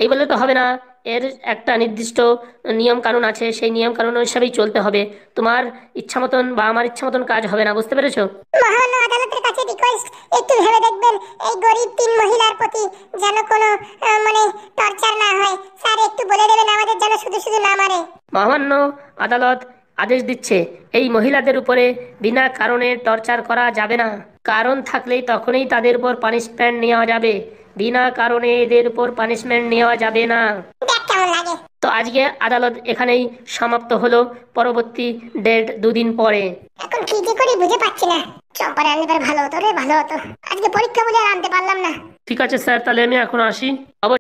এই বলে তো হবে না এর একটা নির্দিষ্ট নিয়ম কানুন আছে সেই নিয়ম কানুন হিসাবেই চলতে হবে তোমার ইচ্ছা মতন বা আমার ইচ্ছা মতন কাজ হবে না বুঝতে পেরেছো মহামান্য আদালত আদেশ দিচ্ছে এই মহিলাদের উপরে বিনা কারণে টর্চার করা যাবে না কারণ থাকলেই তখনই তাদের উপর পানিশমেন্ট নেওয়া যাবে বিনা কারণে এদের উপর পানিশমেন্ট নেওয়া যাবে না তো আজকে আদালত এখানেই সমাপ্ত হলো পরবর্তী ডেট দুদিন পরে এখন কি যে করি বুঝে পাচ্ছি না আনলে ভালো হতো রে ভালো হতো আজকে পরীক্ষা বলে আনতে পারলাম না ঠিক আছে স্যার তাহলে আমি এখন আসি